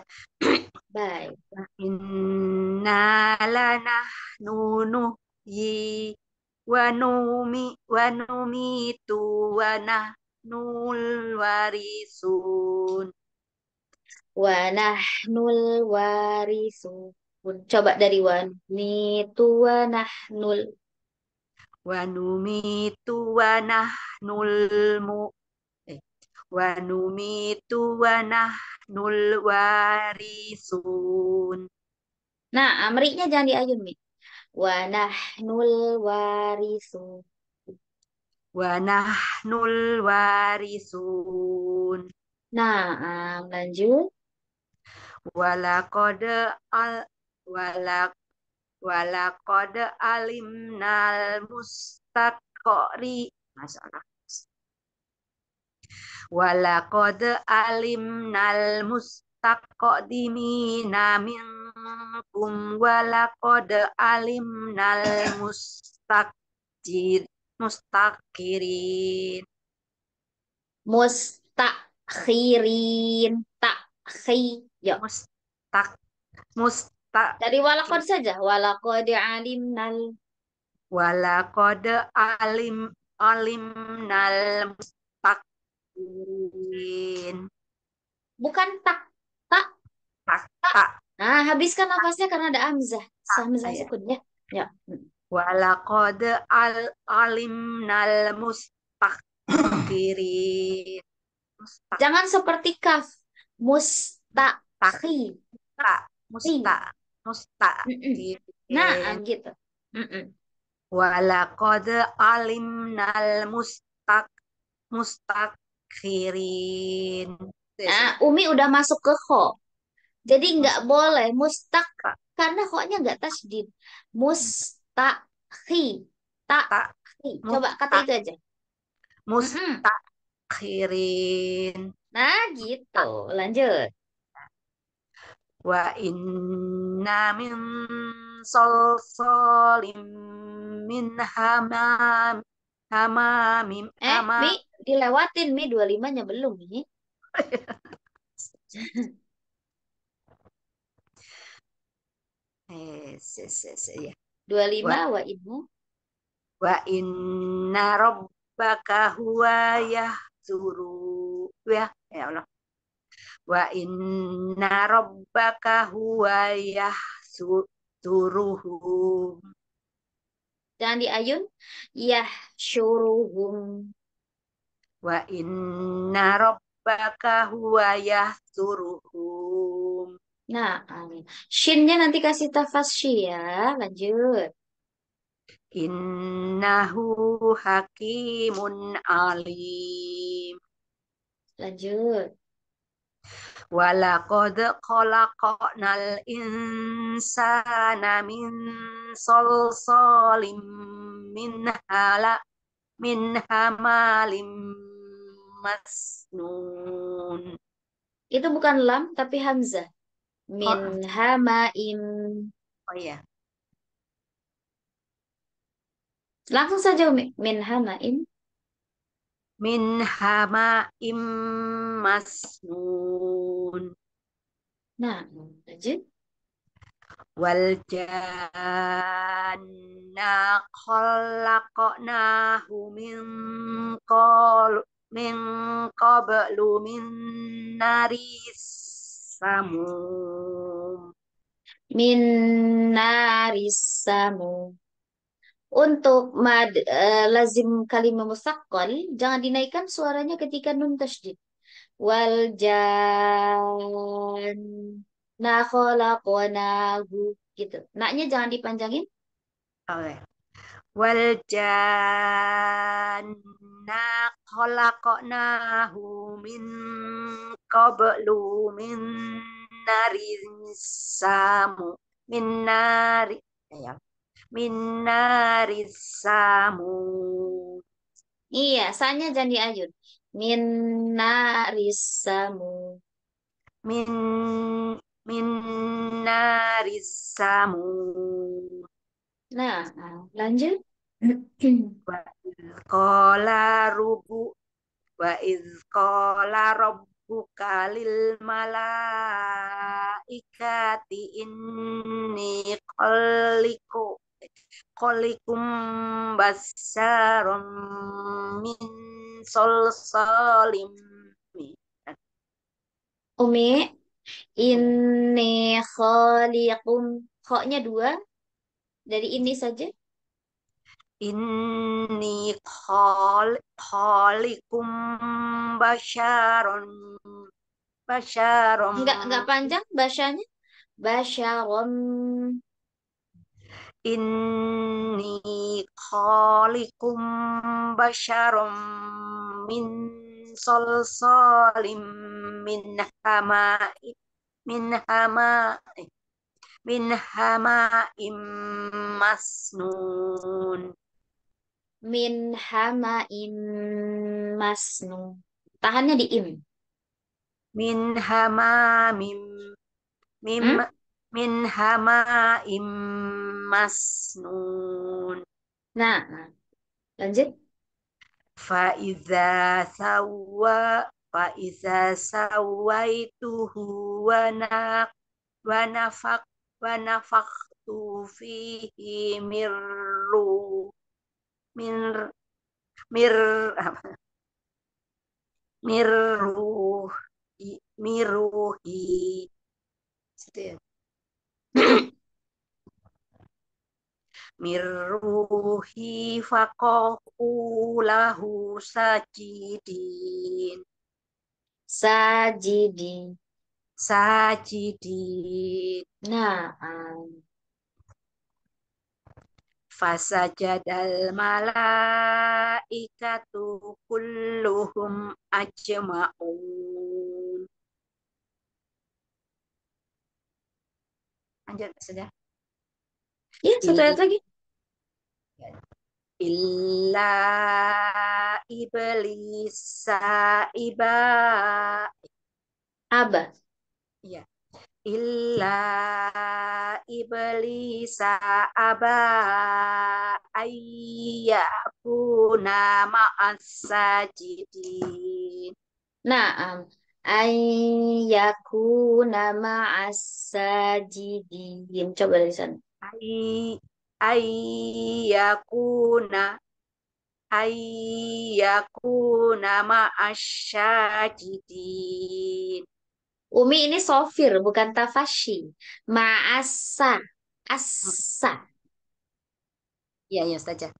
Baik. Inna lanah nunu yi numi tu wa nahnu warisun. nahnu warisun. Coba dari wan. wa nahnu wa numitu wa nahnul mu eh, wa numitu wa nahnul warisun. Nah, amriknya jangan diayun, Mi. Wa nahnul warisun. Wa nahnul warisun. Nah, ah, lanjut. Walakode al walak wala Walakod alimnal mustaqori Masalah. Walakod alimnal mustaqdimina minkum walakod alimnal mustaqir mustakirin mustakhirin takhi ya mustak must tak dari walakod saja walakod alimnal walakod alim alim alimnal mustaqin bukan tak tak tak tak nah habiskan nafasnya karena ada amzah hamzah sukunnya ya, ya. ya. Hmm. walakod al alimnal mustaqin jangan seperti kaf musta, musta nusta mm -mm. gitu. Nah, gitu. Mm -mm. Walakad alimnal mustak mustakhirin. Nah, Umi udah masuk ke kho. Jadi nggak boleh mustak karena koknya nggak tasdid. Mustakhi. Takhi. Coba kata itu aja. Mustakhirin. Nah, gitu. Lanjut wa inna min solsolim min hamam hamamim eh mi dilewatin mi 25 nya belum mi eh se se ya 25 wa, wa wa inna rabbaka huwa yahturu ya ya Allah wa inna rabbaka huwa yahsuruhum jangan diayun yahsuruhum wa inna rabbaka huwa yahsuruhum nah shinnya nanti kasih tafasyi ya lanjut innahu hakimun alim lanjut Walaqad khalaqnal insana min solsolim min hala min hamalim masnun. Itu bukan lam tapi hamzah. Min oh. hamaim. Oh iya. Langsung saja min hamaim min hama masnun. Nah, lanjut. Wal janna khalaqnahu min qal min qablu min naris samum. Min naris samum. Untuk mad, uh, lazim kalimah musakkal jangan dinaikkan suaranya ketika nun tasydid. Wal janna khalaqnahu gitu. Naknya jangan dipanjangin. Oke. Wal jan khalaqnahu min qablu min min nari ya minarisamu. Iya, sanya jangan ayun. Minarisamu. Min minarisamu. Nah, lanjut. wa izqala rubu wa izqala rabbuka lil malaikati inni khaliqu khaliqum basarum min sol solsalim Umi, ini khaliqum. Khoknya dua. Dari ini saja. Ini khal, khaliqum Basharon Enggak, enggak panjang bahasanya. Basharon Inni khaliqum basyarum min solsolim min hama min hama min hama masnun min hama masnun tahannya di im min hama mim mim hmm? min hama im Mas nun, Nah, lanjut. Faiza sawa faiza sawaitu wana fak wana wa nafaktu fihi mirru mir mir apa? miruh miruhi gitu Miruhi fakohu lahu sajidin sajidin sajidin na'am fasajadal malaikatu kulluhum ajma'un lanjut sudah. ya satu ayat lagi Iya. illa iblisa iba aba ya illa iblisa aba ayyakuna ma'asajidin na'am ayyakuna ma'asajidin coba dari sana Ay ayyakuna ayyakuna ma'asyajidin. Umi ini sofir, bukan tafashi. Ma'asa. Asa. Iya, ya, saja. Ya,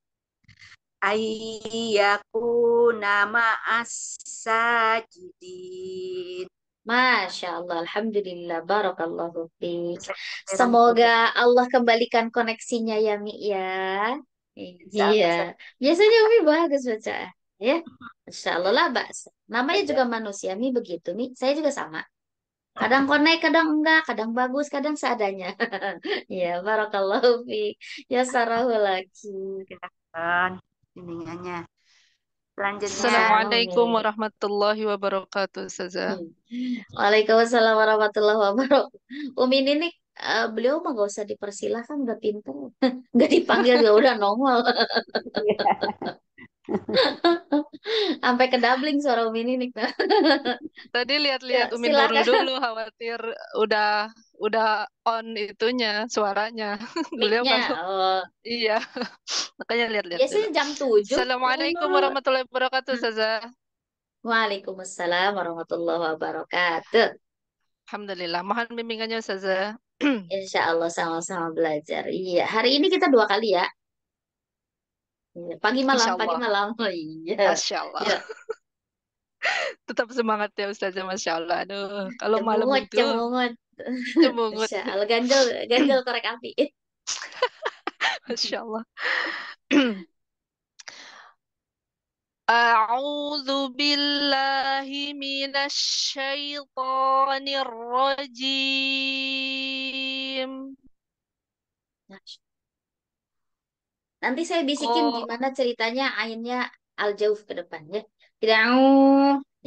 ayyakuna ma'asajidin. Masya Allah, Alhamdulillah, Barakallahu fiik. Semoga Allah kembalikan koneksinya ya Mi ya. Iya. Biasanya Umi bagus baca ya. Insya Allah lah Bas. Namanya iya. juga manusia Mi begitu Mi. Saya juga sama. Kadang konek, kadang enggak, kadang bagus, kadang seadanya. <laughs> Iya, ya, Barakallahu fiik. Ya sarahulaki. Kita kan bimbingannya. Selanjutnya. Assalamualaikum warahmatullahi wabarakatuh, Saza. Hmm. Waalaikumsalam warahmatullahi wabarakatuh. Umi ini uh, eh, beliau mah gak usah dipersilahkan, udah pintar. <laughs> gak dipanggil, gak ya udah nongol. <laughs> <laughs> <laughs> Sampai ke doubling suara Umi ini nih. <laughs> Tadi lihat-lihat ya, Umi Nurul dulu khawatir udah udah on itunya suaranya. <laughs> Beliau kan. Oh. Iya. Makanya lihat-lihat. ya sih jam 7. Assalamualaikum warahmatullahi wabarakatuh, Saza. Hmm. Waalaikumsalam warahmatullahi wabarakatuh. Alhamdulillah. Mohon bimbingannya Saza. <clears throat> Insya Allah sama-sama belajar. Iya, hari ini kita dua kali ya. Iya, pagi malam, Insya pagi malam. Oh, iya. Masya Allah. ya. <laughs> Tetap semangat ya Ustazah, Masya Allah. Aduh, kalau cemungut, malam itu... Cemungut, cemungut. <laughs> Masya Allah, gandel, gandel korek api. Masya Allah. أعوذ بالله من الشيطان الرجيم Nanti saya bisikin oh. gimana ceritanya akhirnya al ke depan ya. Tidak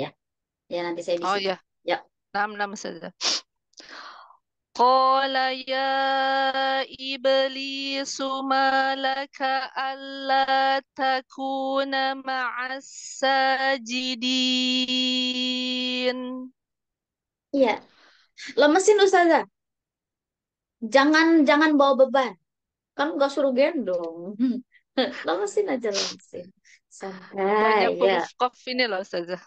ya. Ya nanti saya oh, bisikin. Oh ya. Ya. Nam nam saja. Qala ya iblis ma laka alla takuna ma'as sajidin. Iya, lemesin Ustazah. Jangan jangan bawa beban kan nggak suruh gendong hmm. <laughs> lemesin aja langsung sampai ah, ya. ini loh saja <laughs>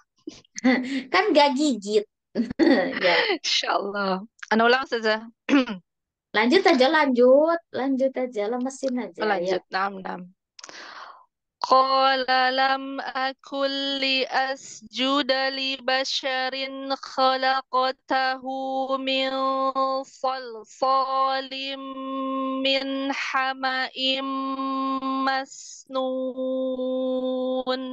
kan gak gigit <laughs> ya insyaallah anu ulang saja <clears throat> lanjut aja lanjut lanjut aja lemesin aja ya. lanjut ya. nam nam Qala lam akul li asjuda li basharin khalaqatahu min salsalim min hamaim masnun.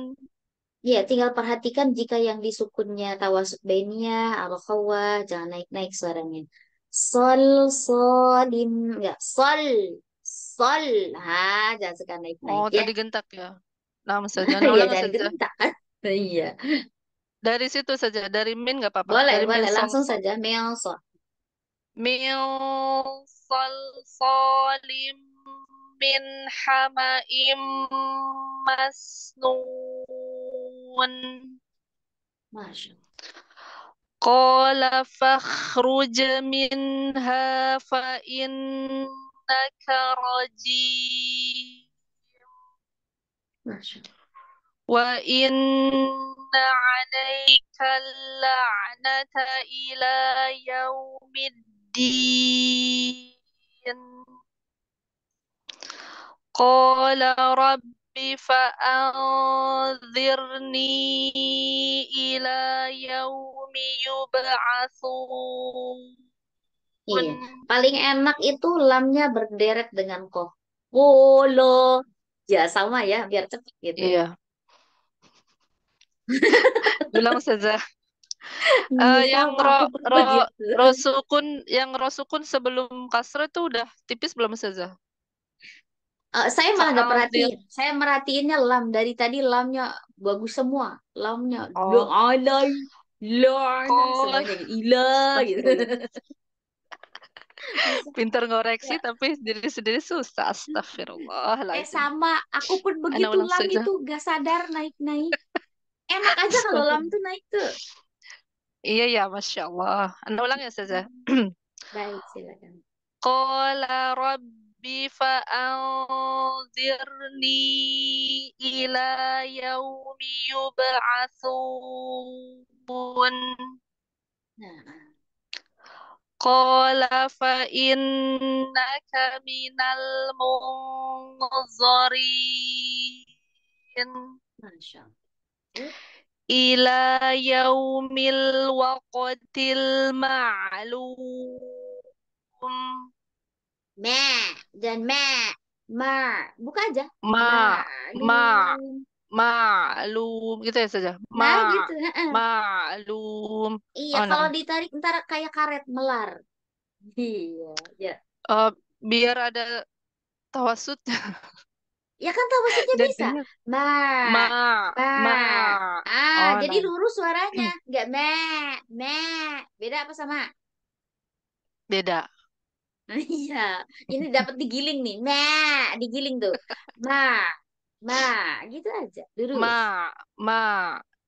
Ya, tinggal perhatikan jika yang disukunnya tawasud bainiyah, al khawa jangan naik-naik suaranya. Sol, solim, enggak, sol, sol. Ha, jangan suka naik-naik. Oh, ya. tadi gentak ya. Nah, saja, nah, ulang dari saja. Kan? <laughs> Iya. Dari situ saja, dari min nggak apa-apa. Boleh, dari boleh. Langsung saja. Mil sol solim min hamaim masnun. Masya Qala fakhruj minha fa innaka rajim. وَإِنَّ عَلَيْكَ اللَّعْنَةَ إِلَى يَوْمِ الدِّينِ قَالَ رَبِّ فَأَنذِرْنِي إِلَى يَوْمِ Iya. Paling enak itu lamnya berderet dengan ko. Wolo ya sama ya biar cepet gitu iya <laughs> bilang saja uh, yang ro, ro, gitu. sukun yang rosukun sukun sebelum kasro itu udah tipis belum saja uh, eh, saya malah nggak perhatiin dia. saya merhatiinnya lam dari tadi lamnya bagus semua lamnya oh. Lam. Lam. oh. Semuanya, gitu. <laughs> Pinter ngoreksi ya. tapi sendiri-sendiri susah. Astagfirullah. Eh sama, aku pun begitu lam itu gak sadar naik-naik. Enak aja kalau lam tuh naik tuh. Iya ya, Masya Allah. Anda ulang ya, saja. Hmm. <clears throat> Baik, silakan. Qala rabbi fa'anzirni ila yaumi Qala fa innaka minal munzarin. Masya Ila yaumil waqtil ma'lum. Ma dan ma. Ma. Buka aja. Ma. Ma. ma maklum gitu ya saja nah, ma nah, gitu. maklum iya oh, kalau nah. ditarik ntar kayak karet melar <laughs> iya ya uh, biar ada tawasud <laughs> ya kan tawasudnya bisa ma ma ma, ma. ah oh, jadi nah. lurus suaranya hmm. nggak me me beda apa sama beda <laughs> iya, ini dapat digiling nih. me digiling tuh. ma Ma, gitu aja. Lurus. Ma, ma.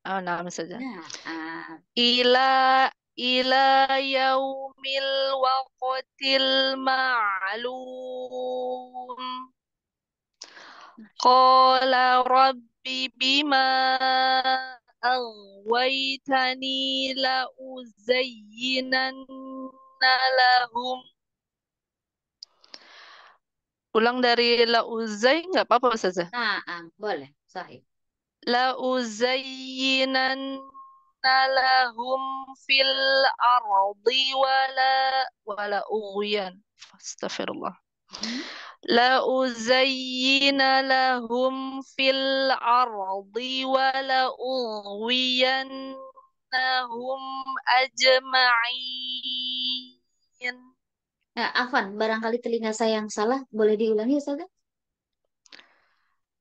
Oh, nama saja. Nah, uh. Ila ila yaumil waqtil ma'lum. Qala rabbi bima aghwaytani la uzayyinanna lahum Ulang dari lauzai nggak apa-apa Ustazah? Nah, um, boleh. Sahih. Lauzayyinan lahum fil ardi wala wala ughyan. Astagfirullah. لأزين لهم في الأرض ولأغوينهم أجمعين Eh, Afan, barangkali telinga saya yang salah, boleh diulangi ya saudara?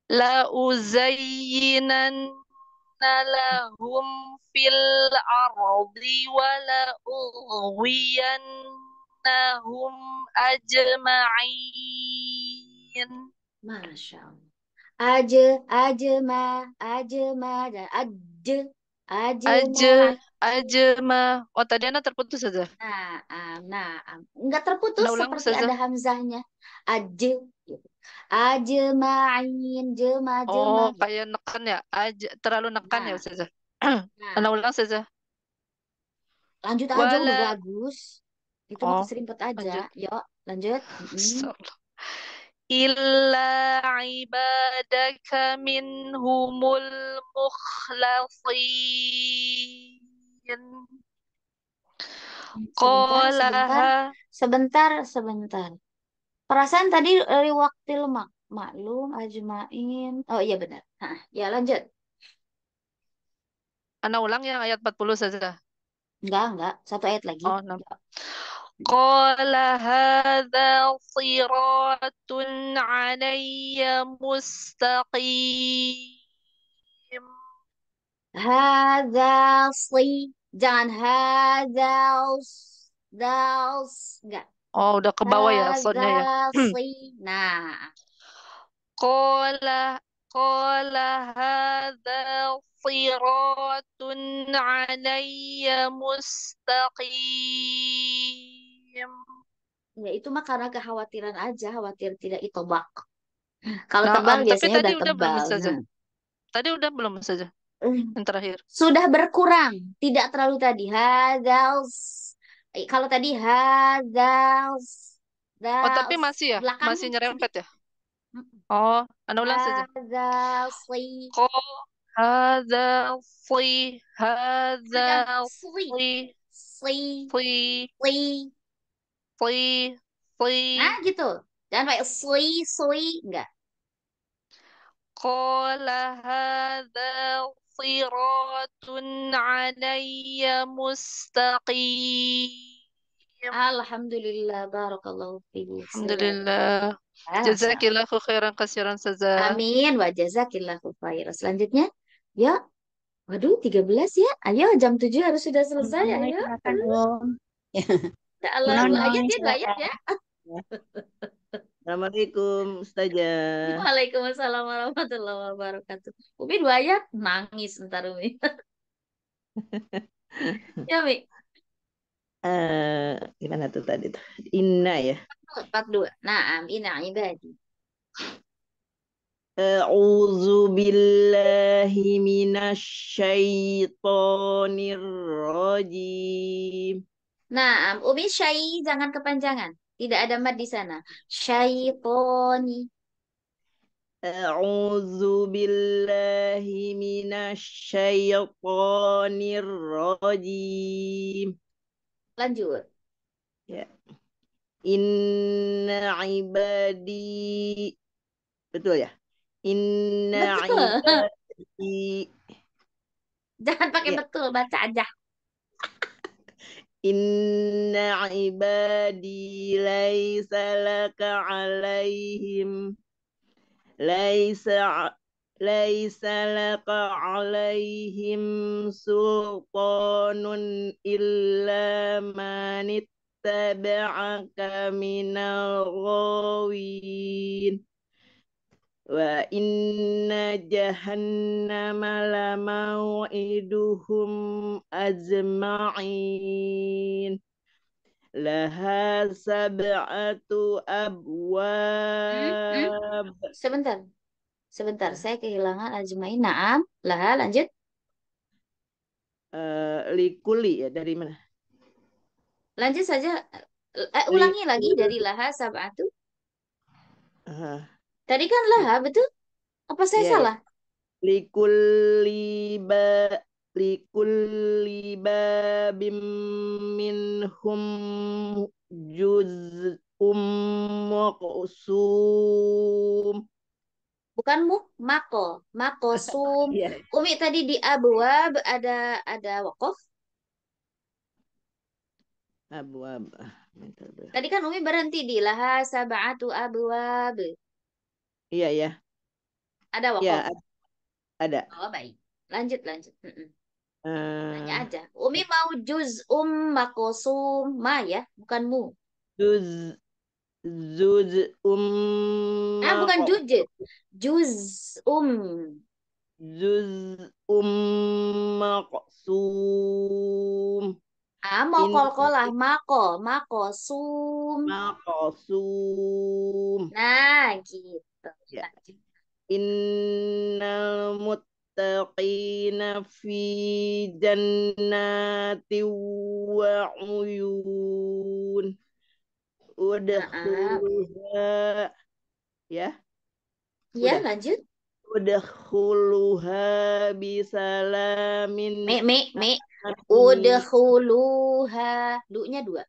La uzayyinan lahum fil ardi wa la ughwiyannahum ajma'in. Masya Allah. Aje, ajma, ajma, dan aja, aja, ma. Oh, tadi Ana terputus saja. Nah, ah, nah, enggak ah, terputus nah, ulang, seperti ada hamzahnya. aja, aja ajma'in, jema, jema. Oh, kayak nekan ya. aja, terlalu nekan ya, nah. ya, saja. <clears throat> Nah. Ana ulang saja. Lanjut aja Wala. bagus. Itu oh, serimpet aja. Lanjut. Yuk, lanjut. Mm illa ibadaka minhumul mukhlasin. sebentar, sebentar sebentar. Perasaan tadi dari eh, waktu lemak maklum ajmain. Oh iya benar. Hah, ya lanjut. Ana ulang yang ayat 40 saja. Enggak, enggak. Satu ayat lagi. Oh, قال هذا صراط علي مستقيم هذا صي جان هذا ص... داوس اه ده كبوه يا صدني يا قال قال هذا صراط علي مستقيم Ya itu mah karena kekhawatiran aja, khawatir tidak itobak Kalau nah, tebal biasanya tadi udah tebal. Belum nah. saja. Tadi udah belum saja. Eh, yang terakhir. Sudah berkurang, tidak terlalu tadi. Hadals. Eh, kalau tadi hadals. Oh, tapi masih ya? Belakang. Masih nyerempet ya? Oh, anda ulang saja. Hadalsli. Ko hadalsli. Hadalsli. Sli. Sli sli, sli. Nah gitu. Jangan pakai sli, sli. Enggak. Qala hadha siratun alaiya mustaqim. Alhamdulillah, barakallahu fiyu. Alhamdulillah. Ah, jazakillahu khairan kasiran saza. Amin wa jazakillahu khairan. Selanjutnya, ya. Waduh, 13 ya. Ayo jam 7 harus sudah selesai. Ayo. Ya. <laughs> Dalam dua ya, ya. Assalamualaikum Ustazah. Waalaikumsalam warahmatullahi wabarakatuh. Umi dua ayat nangis ntar Umi. <laughs> ya Mi. Uh, gimana tuh tadi tuh? Inna ya. 42. Naam, inna ibadi. A'udzu billahi minasy syaithanir rajim. Nah, ubi syai jangan kepanjangan. Tidak ada mad di sana. Syaitoni. A'udzu billahi minasyaitonir rajim. Lanjut. Ya. Inna ibadi betul ya? Inna betul. ibadi <laughs> Jangan pakai ya. betul, baca aja. إن عبادي ليس لك عليهم ليس ليس لك عليهم سلطان إلا من اتبعك من الغاوين wa inna jahannama la mau'iduhum azma'in laha sab'atu abwab sebentar sebentar saya kehilangan azma'in na'am laha lanjut uh, likuli ya dari mana lanjut saja eh, ulangi likuli. lagi dari laha sab'atu uh. Tadi kan laha, iya. betul? Apa saya yeah. Iya. salah? Likulli ba likulli minhum juz'um maqsum. Bukan mu, mako, mako sum. yeah. Umi tadi di abwab ada ada wakof. Abwab. Ah, tadi kan Umi berhenti di laha sab'atu abwab. Iya, iya. Ada wakil? Iya, wakaf. ada. Oh, baik. Lanjut, lanjut. Mm-mm. Nanya eh, aja. Umi mau juz um makosum ma ya, bukan mu. juz juz um Ah, bukan juz Juz um. juz um makosum Ah, mau kol-kolah mako, makosum makosum Nah, gitu. Iya. Innal muttaqina fi jannati wa uyun. Udkhuluha ya. Ya, Udah. lanjut. Udkhuluha bisalamin. Me me me. Udkhuluha. Duknya dua.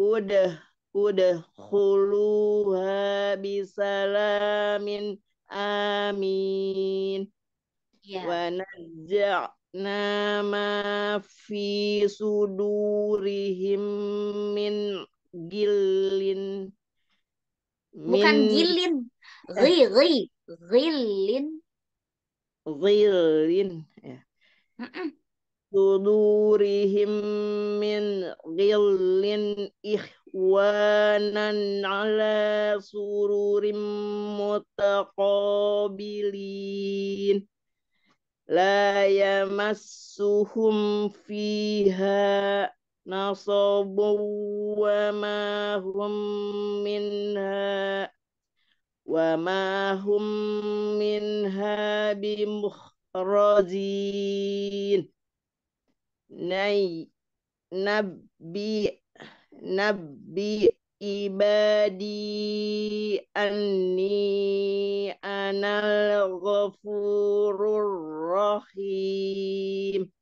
Udah udkhuluha bisalamin amin yeah. wa najna ma fi sudurihim min gilin min... bukan eh. gilin ghi ghi gilin gilin ya mm -mm. صدورهم من غل إخوانا على سرور متقابلين لا يمسهم فيها نصب وما هم منها وما هم منها بمخرجين nay nabi nabi ibadi anni anal ghafurur rahim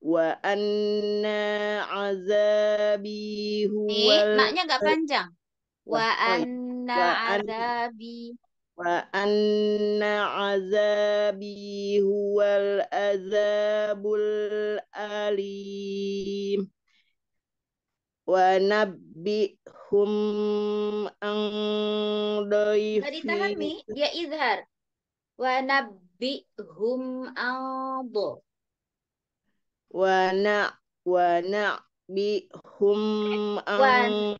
wa anna azabi huwa eh, maknya enggak panjang wa oh iya. anna azabi wa anna azabi huwal azabul alim wa nabbihum an dhaifi Tadi tahan mi dia ya, izhar wa nabbihum an wa na wa na nabihum an wa,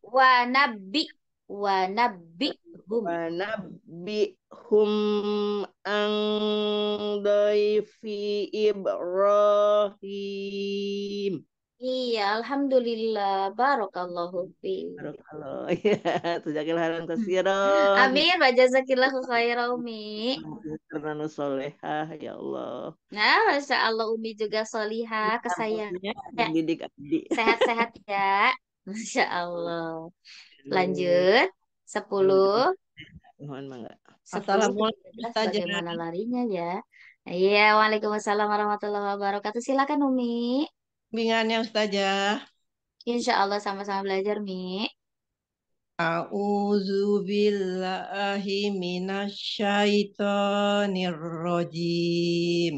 wa nabbi wa nabbi hum nabi hum ang doifi Ibrahim Iya, alhamdulillah. Barakallahu fi. Barakallahu. <laughs> Iya, ya, tujakil haram kasiron. Amin, wa jazakillahu khairan Umi. Karena solehah, ya Allah. Nah, Masya Allah Umi juga solihah, iya, kesayangan. Ya. Sehat-sehat <laughs> ya. Masya Allah. Lanjut. Sepuluh. Iya, iya. Mohon mangga. Assalamualaikum. Bagaimana larinya ya? Iya, Waalaikumsalam warahmatullahi wabarakatuh. Silakan Umi. Bimbingannya Ustazah. Ya. Insya Allah sama-sama belajar, Mi. A'udzu billahi minasyaitonir rajim.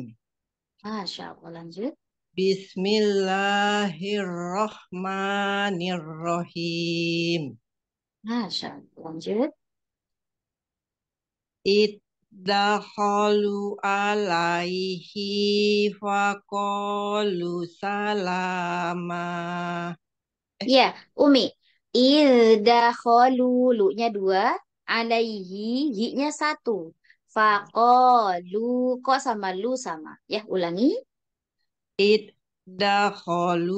Masya lanjut. Bismillahirrahmanirrahim. Masya lanjut. Iddahalu alaihi wa kolu salama. Eh. Ya, Umi. lu nya dua, alaihi hi-nya satu. Fakolu kok sama lu sama. Ya, ulangi. It Dakhalu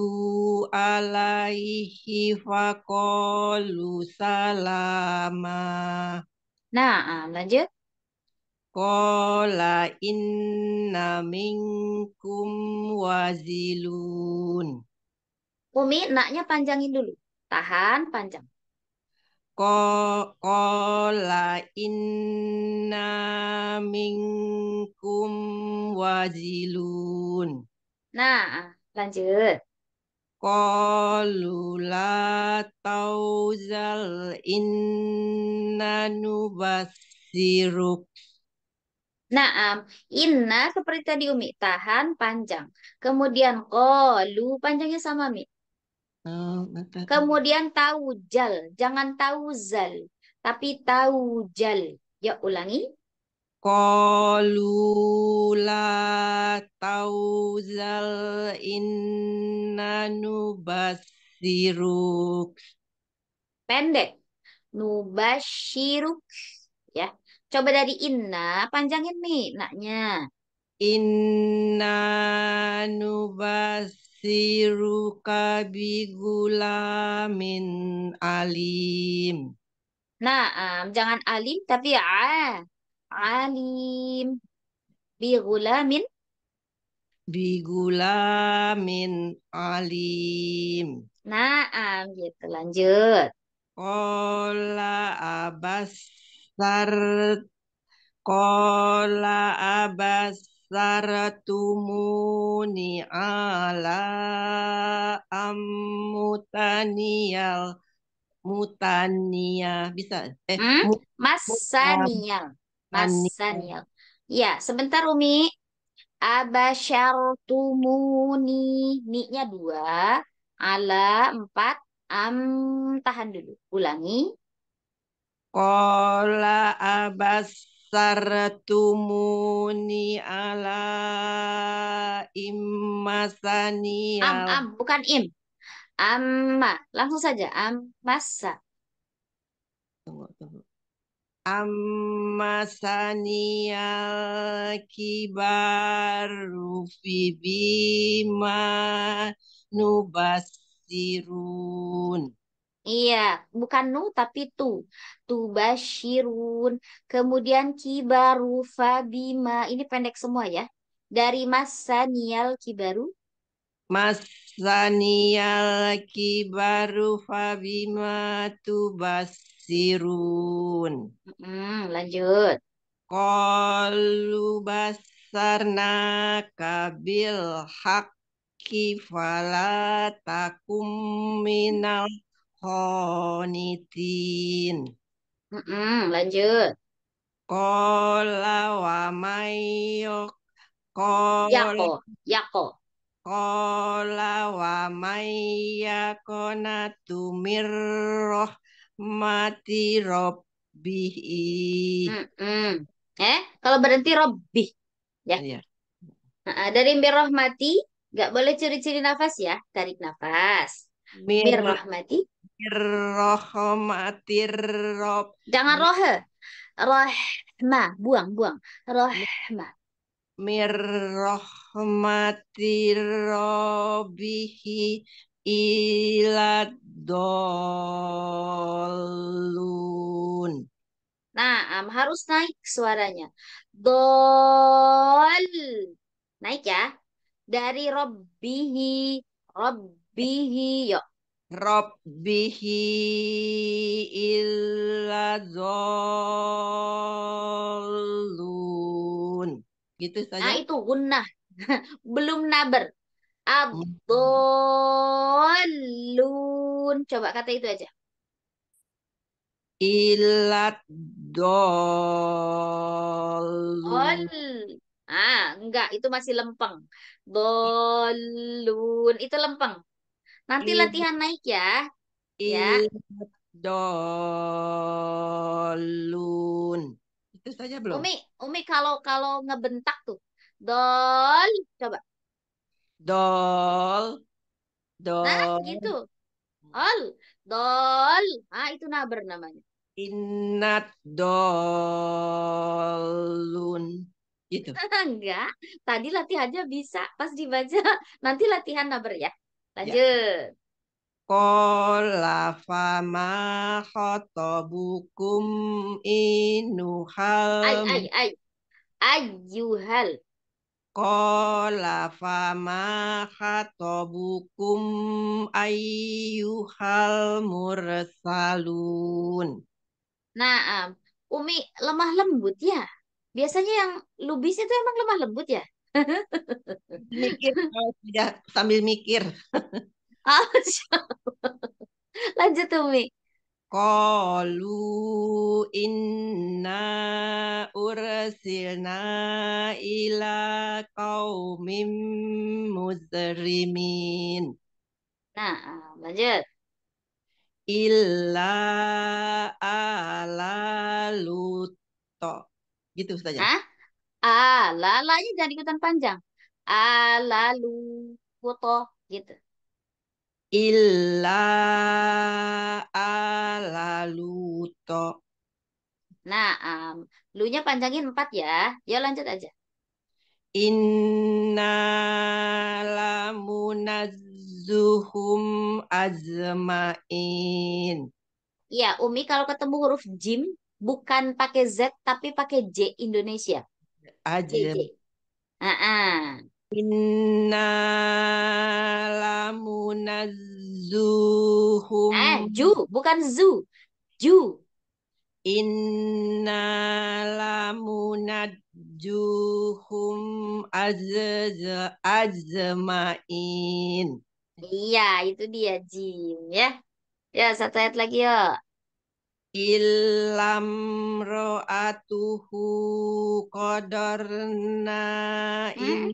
alaihi faqalu salama. Nah, lanjut. Qala inna minkum wazilun. Umi, naknya panjangin dulu. Tahan, panjang. Qala inna minkum wazilun. Nah. Lanjut. Qalu la tauzal inna nubasiruk. Naam, inna seperti tadi Umi, tahan panjang. Kemudian qalu panjangnya sama Mi. Oh, Kemudian jal jangan tauzal, tapi jal. Ya ulangi. Kolula la tauzal inna nubasiruk. Pendek. Nubasiruk. Ya. Coba dari inna, panjangin nih naknya. Inna nubasiruka bigulamin alim. Nah, um, jangan alim tapi ya alim bi gulamin bi gulamin alim Naam, gitu. Lanjut. qala abasar Kola tumuni ala amutanial Mutania bisa eh hmm? Masanial Asaniya. Ya, sebentar Umi. Abasyartumuni. Ni-nya dua. Ala empat. Am tahan dulu. Ulangi. Kola tumuni ala immasaniya. Am, am. Bukan im. Amma. Langsung saja. Ammasa. Tunggu, tunggu. Amma saniyal kibaru fi bima nubasirun. Iya, bukan nu tapi tu. Tu Kemudian kibaru fabima. Ini pendek semua ya. Dari masaniyal kibaru. Masaniyal kibaru fabima tu yubsirun. Hmm, lanjut. Kalu basarna kabil haqqi fala takum minal honitin. Hmm, lanjut. Kola wa mayok. Yako. Yako. Kola wa mayakonatu mirroh mati robbihi. Mm -mm. Eh, kalau berhenti Robbi, Ya. Iya. Nah, dari Mirrohmati, nggak boleh curi-curi nafas ya. Tarik nafas. Mirrohmati. Mirrahmati rob. Jangan rohe. Eh. Rohma, buang, buang. Rohma. rohmati robbihi Iladolun, Nah, harus naik suaranya. Dol. Naik ya. Dari robbihi. Robbihi. Yuk. Robbihi illa dolun. Gitu saja. Nah, itu gunnah. <laughs> Belum naber. Abdolun. Coba kata itu aja. Ilat dolun. Ah, enggak, itu masih lempeng. Dolun, itu lempeng. Nanti Il latihan naik ya. Ya. Dolun. Itu saja belum? Umi, Umi kalau kalau ngebentak tuh. Dol, coba. Dol. Dol. Nah, gitu. Ol. Dol. Ah, itu naber namanya. Inat dolun. Gitu. <laughs> Enggak. Tadi latihannya bisa. Pas dibaca. <laughs> Nanti latihan naber ya. ya. Lanjut. Ya. Kola fama khotobukum inuhal. Ay, ay, ay. Ayuhal. Kola fama khatobukum ayyuhal mursalun. Nah, um, Umi lemah lembut ya. Biasanya yang lubis itu emang lemah lembut ya? <laughs> mikir tidak sambil mikir. <laughs> Lanjut Umi. Qalu inna ursilna ila qaumim muzrimin. Nah, lanjut. Illa ala luto. Gitu Ustazah. Hah? Ala, ah, lanya jangan ikutan panjang. Ala ah, luto. Gitu illa luto. Nah, um, lunya panjangin empat ya. Ya lanjut aja. Innalamunazzuhum azmain. Ya, Umi kalau ketemu huruf jim bukan pakai Z tapi pakai J Indonesia. Aja. Uh -uh. Inna lamunazzuhum. Eh, ju, bukan zu. Ju. Inna lamunazzuhum az azmain. Iya, itu dia Jim ya. Ya, satu ayat lagi ya. Ilam ro'atuhu kodorna hmm?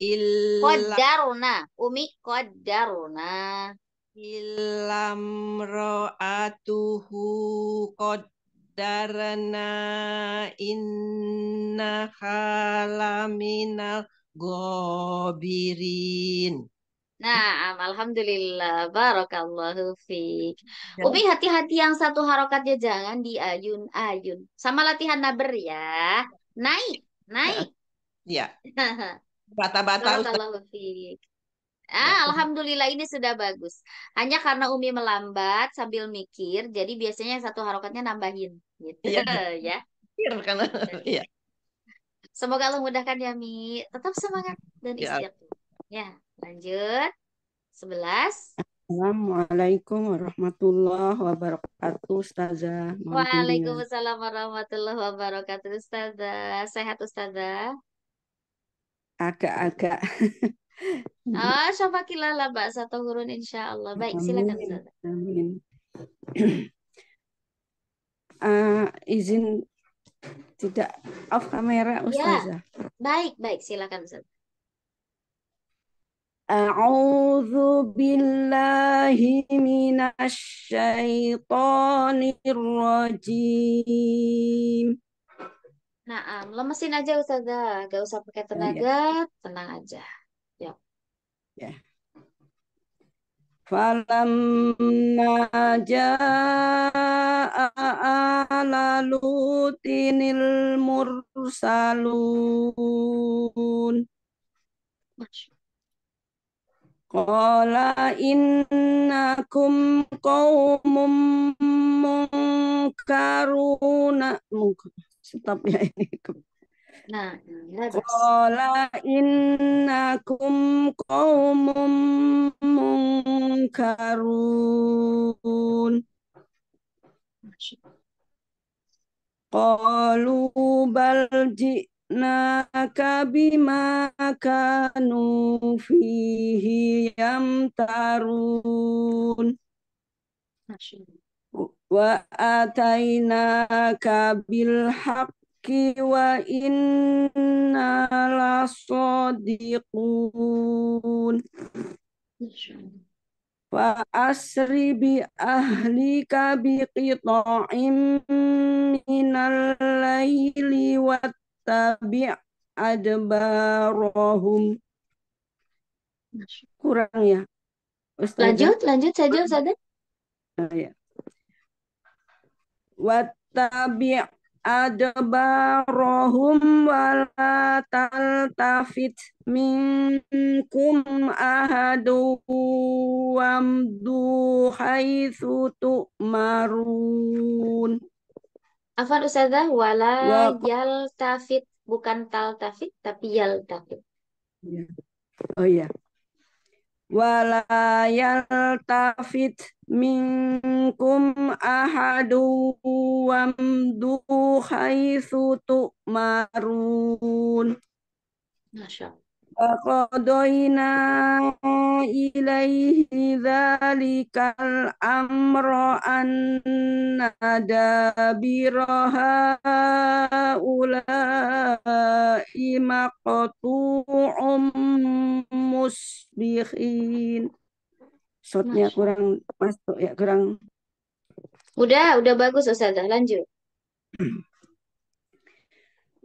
Illa. Umi kodaruna. Ilam ro'atuhu kodarana inna halaminal gobirin. Nah, alhamdulillah, barokallahu fiik. Ya. Umi hati-hati yang satu harokatnya jangan diayun-ayun. Sama latihan naber ya. Naik, naik. Ya. ya. <laughs> Bata-bata Ah, ya. alhamdulillah ini sudah bagus. Hanya karena Umi melambat sambil mikir, jadi biasanya yang satu harokatnya nambahin gitu iya. <laughs> ya. ya. karena <laughs> Ya. Semoga Allah mudahkan ya Mi. Tetap semangat dan ya. istiqomah. Ya. ya, lanjut. sebelas. Assalamualaikum warahmatullahi wabarakatuh, Ustazah. Waalaikumsalam warahmatullahi wabarakatuh, Ustazah. Sehat, Ustazah agak-agak. Ah, syafa lah Mbak satu hurun insya Allah. Baik, amin, silakan. Amin. Uh, <clears throat> izin tidak off kamera ya, Ustazah. Ya. Baik, baik, silakan Ustaz. أعوذ بالله من الشيطان الرجيم Nah, um, lemesin aja Ustazah, gak usah pakai oh, iya. tenaga, ya. tenang aja. Ya. Ya. Falamma jaa ala mursalun. Qala innakum qawmum munkaruna munkaruna stop ya <laughs> ini. Nah, Qala innakum kaumum munkarun. Qalu bal ji'naka bima kanu fihi yamtarun. Masyaallah wa atainaka bil haqqi wa inna la lasadiqun wa asri bi ahli ahlika bi qita'im minal laili wattabi' adbarahum kurang ya Ustazah. lanjut lanjut saja Ustazah oh, ya wattabi' adbarahum wala taltafit minkum ahadu wamdu haithu tu'marun. Afan Ustazah, wala Wa... yaltafit bukan taltafit tapi yaltafit. Oh iya wala yaltafit minkum ahadu wamdu haitsu tu'marun. Masya Allah. وقضينا إليه ذلك الأمر أن دابر هؤلاء مقطوع musbihin. Shotnya kurang masuk ya kurang. Udah, udah bagus Ustazah, lanjut. <clears throat>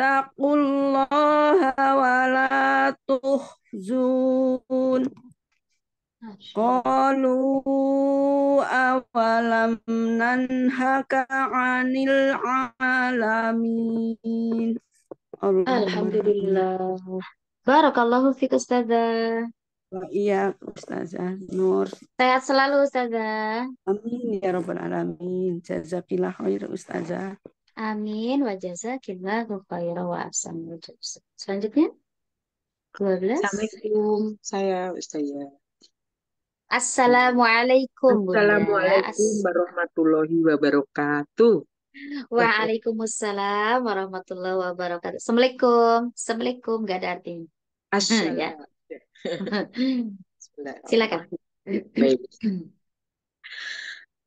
wattaqullaha wa la tuhzun. Qalu awalam nanhaka 'anil 'alamin. Alhamdulillah. Barakallahu fiik Ustazah. Oh, iya Ustazah Nur. Sehat selalu Ustazah. Amin ya rabbal alamin. Jazakillah khair Ustazah. Amin wa jazakillahu khairan wa ahsanal Selanjutnya 12. Assalamualaikum. Saya Ustazah. Assalamualaikum. Assalamualaikum ya, warahmatullahi wabarakatuh. Waalaikumsalam warahmatullahi wabarakatuh. Assalamualaikum. Assalamualaikum gak ada artinya. Assalamualaikum. <laughs> Ya. <laughs> Silakan. Baik.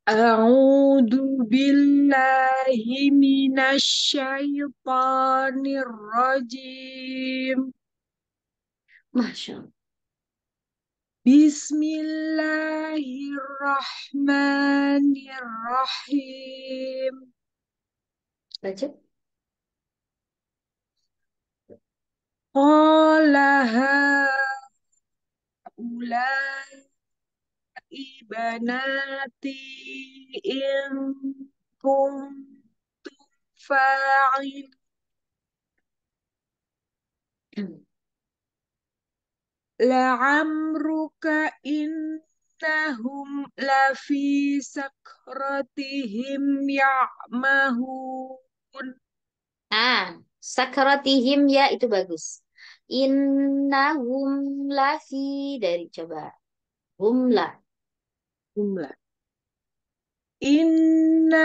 أعوذ بالله من الشيطان الرجيم ما شاء الله بسم الله الرحمن الرحيم رجب قال هؤلاء ibanati in kuntum fa'il. La'amruka innahum lafi sakratihim ya'mahun. Ah, sakratihim ya itu bagus. Innahum lafi dari coba. Hum lah jumlah. humla.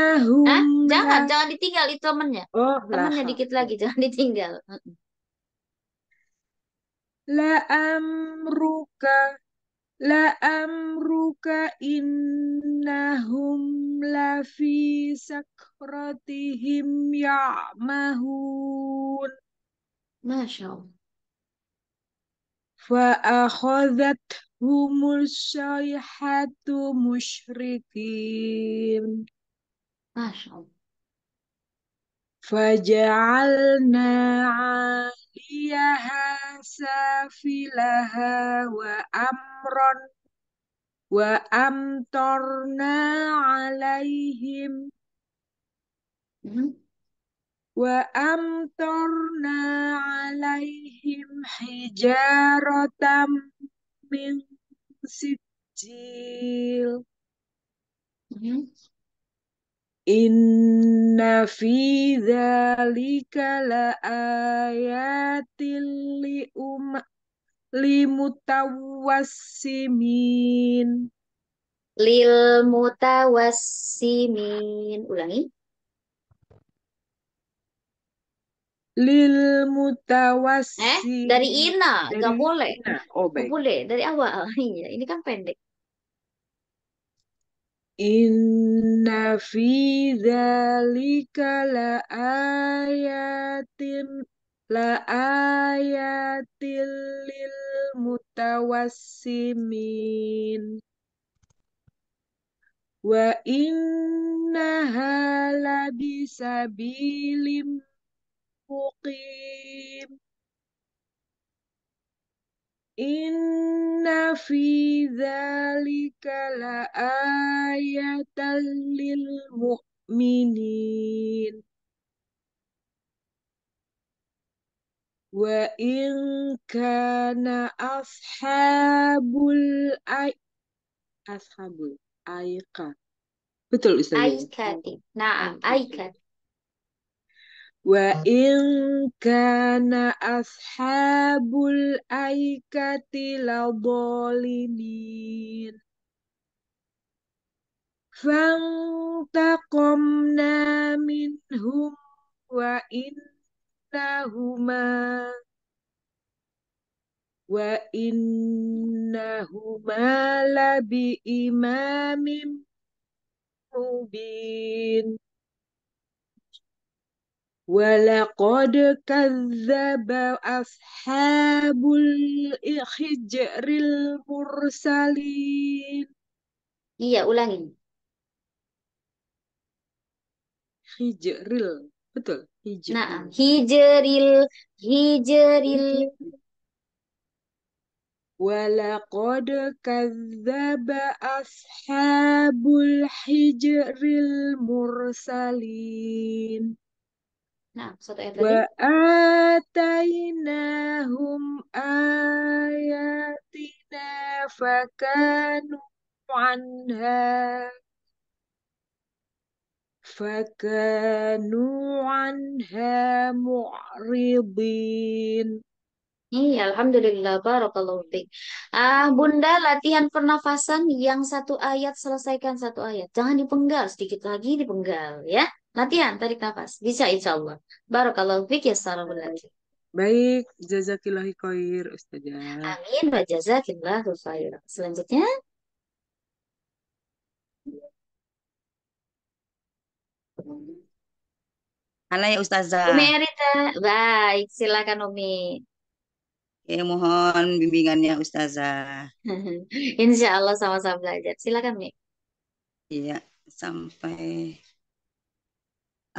eh, jangan jangan ditinggal itu temennya. Oh, temennya dikit lagi jangan ditinggal. La amruka la amruka innahum lafi sakratihim ya'mahun. Masya Allah. Fa akhazat humul syaihatu musyrikin. Masya Allah. Faja'alna aliyaha safilaha wa amron wa amtorna alaihim mhm. wa amtorna alaihim hijaratam. من سجيل mm-hmm. Inna fi dzalika laayatin li um li mutawassimin lil mutawassimin ulangi lil mutawas eh dari ina nggak boleh ina. oh baik boleh dari awal <laughs> iya ini kan pendek Inna fi dzalika la ayatin la ayatil lil mutawassimin wa inna halabi sabilim مقيم Inna fi dzalika laayatan lil mu'minin Wa in kana ashabul ay ashabul aika Betul Ustaz. Aikati. Naam, aikati. Wa in kana ashabul aikati ladolimin. Fantaqomna minhum wa innahuma wa innahuma labi imamim mubin. Walaqad kadzdzaba ashabul hijril mursalin. Iya, ulangi. Hijril, betul. Hijril. Nah, hijril, hijril. Walaqad kadzdzaba ashabul hijril mursalin. Nah, satu ayat lagi. Wa atainahum ayatina fakanu anha fakanu anha mu'ridin. Iya, Alhamdulillah, Barakallahu fiik. Ah, Bunda, latihan pernafasan yang satu ayat, selesaikan satu ayat. Jangan dipenggal, sedikit lagi dipenggal, ya. Latihan tarik nafas. Bisa insya Allah. Baru kalau pikir salam ya Baik, jazakillahi khair Ustazah. Amin wa jazakillahu khair. Selanjutnya Halo ya Ustazah. Umi Arita. Baik, silakan Umi. Ya, mohon bimbingannya Ustazah. <laughs> Insya Allah sama-sama belajar. Silakan Umi. Iya, sampai <noise> <hesitation> <hesitation> <hesitation> <hesitation> <hesitation> <hesitation> nir. <hesitation> <hesitation> <hesitation> <hesitation> <hesitation> <hesitation>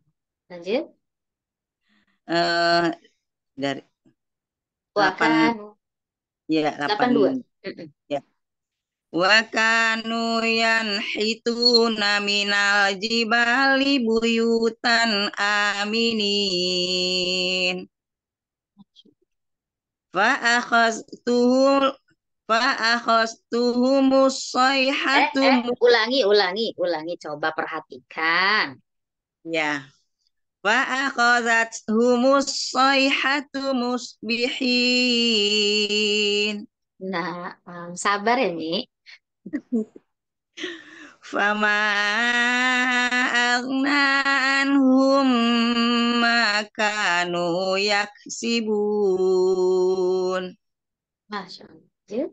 <hesitation> <hesitation> Lanjut. Uh, dari delapan ya delapan dua ya Wakanu itu hituna minal jibali buyutan aminin. faahos fa'akhastuhumus Eh, eh, ulangi, ulangi, ulangi. Coba perhatikan. Ya wa فأخذت humus صيحات musbihin Nah, um, sabar ya Mi. <laughs> Fama agnanhum maka nu yaksibun. Masya Allah.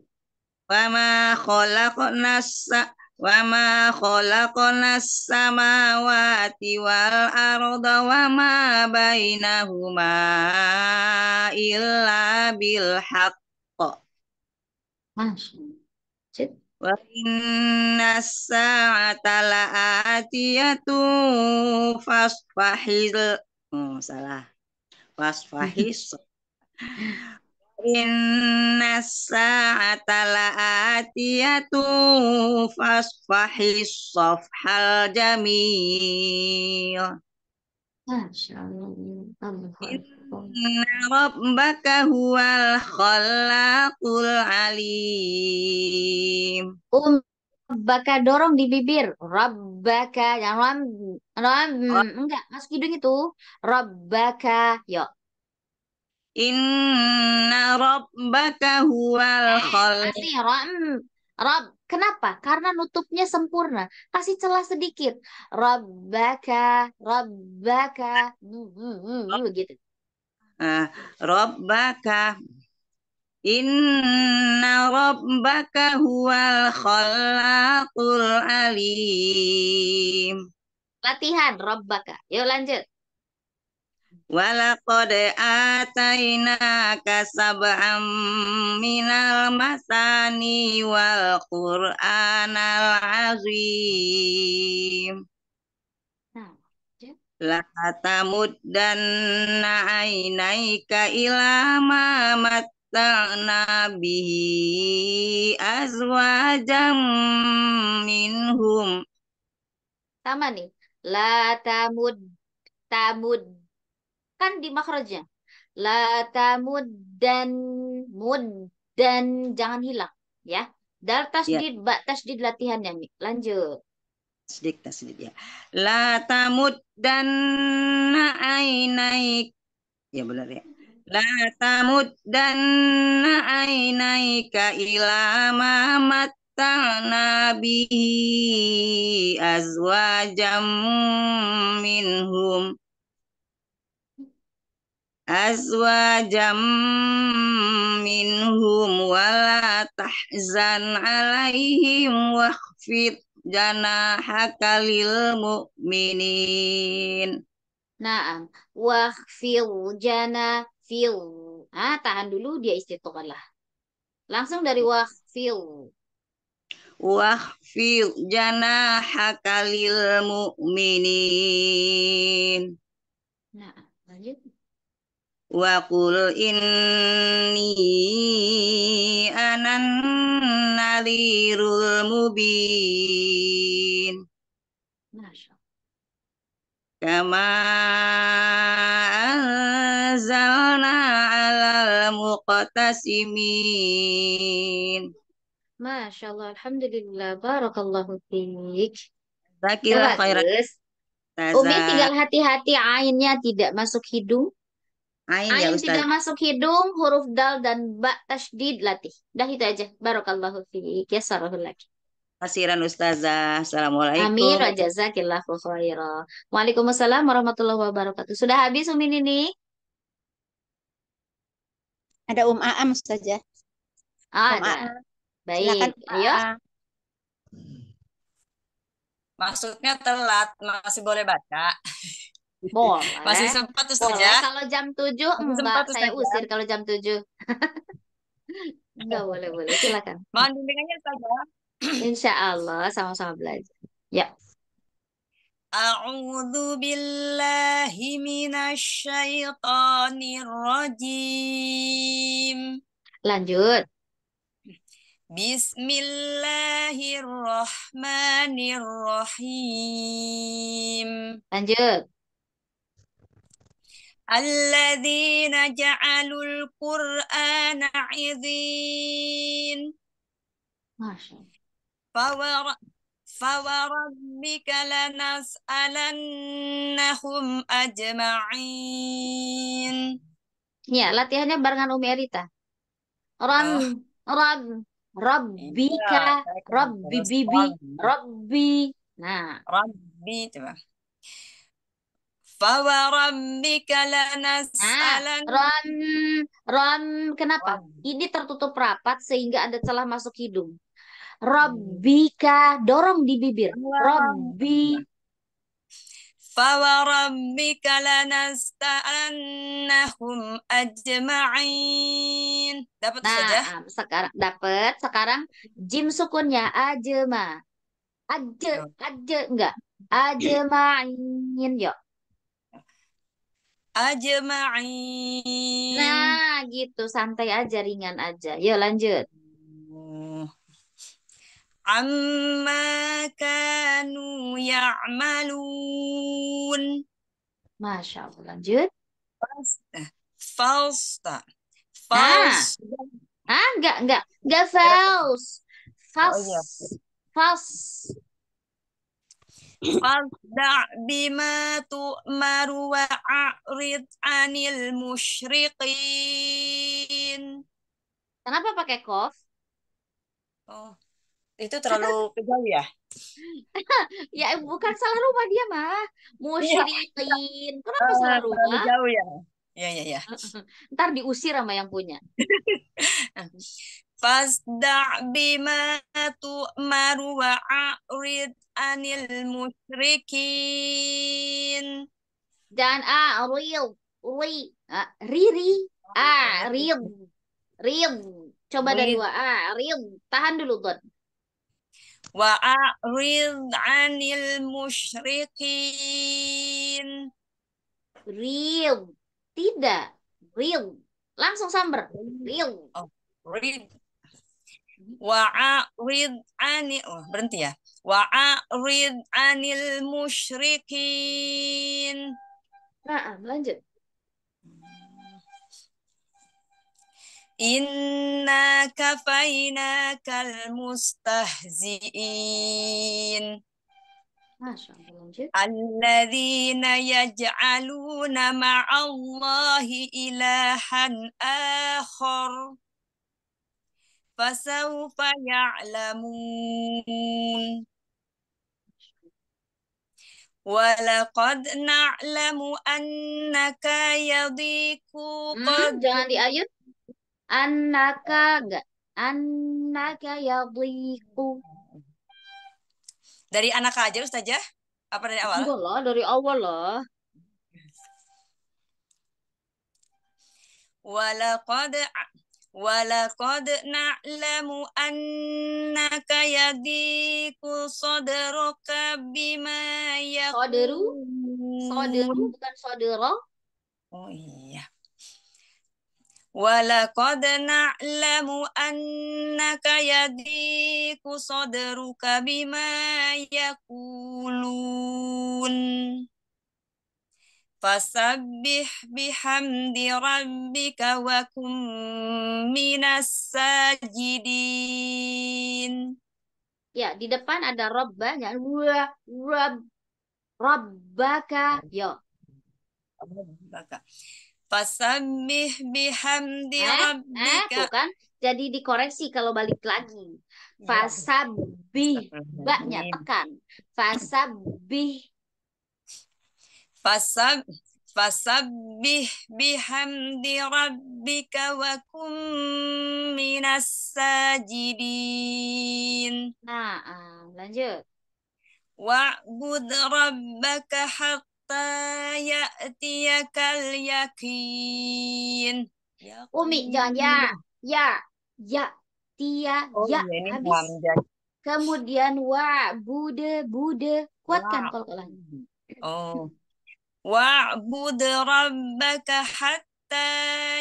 Fama kholakna wa ma khalaqnas samawati wal arda wa ma bainahuma illa bil haqq. Wa inna sa'ata la'atiyatu fasfahil. Oh, salah. Fasfahis. <laughs> Inna sa'ata la'atiyatu fasfahis safhal jamil. Inna rabbaka huwal khalaqul alim. Um, Rabbaka dorong di bibir. Rabbaka. Jangan ram. Ram. Oh. Enggak. Masuk hidung itu. Rabbaka. Yuk. Inna rabbaka huwal eh, khaliq. Asli, Kenapa? Karena nutupnya sempurna. Kasih celah sedikit. Rabbaka, rabbaka. Hmm, hmm, hmm, begitu. Uh, rabbaka. Inna rabbaka huwal khalaqul alim. Latihan rabbaka. Yuk lanjut. Walaqad atainaka sab'an minal masani wal qur'anal azim. Nah, La dan ainaika ila ma matta'na bihi azwajam minhum. Sama nih. La tamud tamud kan di makrojnya. La tamuddan dan jangan hilang ya. Dal tasdid ya. bak tasdid latihannya nih Lanjut. Tasdid tasdid ya. La naai ainaik. Ya benar ya. La tamuddanna ainaika ila ma Nabi Azwa azwajam minhum minhum wala tahzan alaihim wakfit jana hakalil mu'minin Naam. wakfil jana fil. Ah, tahan dulu dia istiqolah. Langsung dari wakfil. Wakfil jana hakalil mu'minin. Nah, lanjut. وقل إني أنا النذير المبين كما أنزلنا على المقتسمين ما شاء الله الحمد لله بارك الله khairan. Umi tinggal hati-hati airnya tidak masuk hidung. Ain, Ain ya, Ustaz. tidak masuk hidung, huruf dal dan ba tasdid latih. Dah itu aja. Barakallahu fiik. Ya lagi. Hasiran Ustazah. Assalamualaikum. Amin. Wajazakillahu khairah. Waalaikumsalam warahmatullahi wabarakatuh. Sudah habis Umi Nini? Ada Um Aam saja. Ah, um Aam. Baik. Silakan, Ayo. Maksudnya telat, masih boleh baca. <laughs> Boleh. Masih sempat tuh Boleh. Ya? Kalau jam 7 enggak, saya saja. Ya? usir kalau jam 7. enggak <laughs> boleh, boleh. Silakan. Mohon bimbingannya saja. Ya? Insya Allah sama-sama belajar. Ya. A'udzu billahi minasy syaithanir rajim. Lanjut. Bismillahirrahmanirrahim. Lanjut. Alladzina ja'alul Qur'ana 'idhin. Masya Allah. فوربك لنسألنهم أجمعين Ya, latihannya barengan Umi Erita. Ram, oh. rab, rabbika, rabbi, bibi, rabbi. Nah. Rabbi, coba. فَوَرَبِّكَ لَنَسْأَلَنَّ ah, ron ron kenapa? Ini tertutup rapat sehingga ada celah masuk hidung. Hmm. Rabbika dorong di bibir. Rabbi فَوَرَبِّكَ لَنَسْتَأَنَّهُمْ أَجْمَعِينَ Dapat ya? nah, saja. sekarang dapat. Sekarang jim sukunnya ajma. Aja, aja, enggak. Ajma'in yuk. Aja ajma'in. Nah, gitu. Santai aja, ringan aja. Yuk lanjut. Oh. Amma kanu ya'malun. Masya Allah. Lanjut. Fals. Nah. Fals. Ah, enggak, enggak. Enggak fals. Oh, iya. Fals. Fals. Fasda' bima tu'maru wa'arid anil musyriqin. Kenapa pakai kof? Oh, itu terlalu <laughs> kejauh ya? <laughs> ya bukan salah rumah dia mah. Musyriqin. Iya. Kenapa selalu? salah ah, rumah? Terlalu jauh ya. Ya ya ya. Ntar diusir sama yang punya. <laughs> Fasda' bima tu'maru arid anil musyrikin. Dan a a'rid. Ri. Riri. A'rid. Ah, rid. Coba dari wa a'rid. Ah, tahan dulu, don Wa a a'rid anil musyrikin. Oh, rid. Tidak. Rid. Langsung samber. Rid. Oh, a Wa'arid anil Oh, berhenti ya. Wa'arid anil musyrikin. Nah, lanjut. Inna kafaina kal mustahzi'in. Masya Allah, Alladzina yaj'aluna ma'allahi فسوف يعلمون وَلَقَدْ نَعْلَمُ أَنَّكَ yadiku hmm, jangan di ayat annaka dari anak aja Ustazah apa dari awal Enggak lah dari awal lah Walaqad Walakad na'lamu kayadiku yadiku sodaraka bima yakun. Sodaru? Sodaru bukan sodara? Oh iya. Walakad na'lamu kayadiku yadiku sodaruka bima yakulun. Fasabbih bihamdi rabbika wa kum minas sajidin. Ya, di depan ada robba, jangan wa, rob, robbaka. Yo. Ya. Robbaka. Fasabbih bihamdi eh, rabbika. Eh, bukan. Jadi dikoreksi kalau balik lagi. Fasabbih, ya. baknya tekan. Fasabbih <laughs> Fasab Fasabbih bihamdi rabbika wa kum minas sajidin. Nah, lanjut. Wa'bud rabbaka hatta ya'tiyakal yakin. Ya, Umi, jangan ya. Ya, ya, tia, oh, ya. Iya, Kemudian wa, bude, bude. Kuatkan wow. kalau lagi. Oh wa'bud rabbaka hatta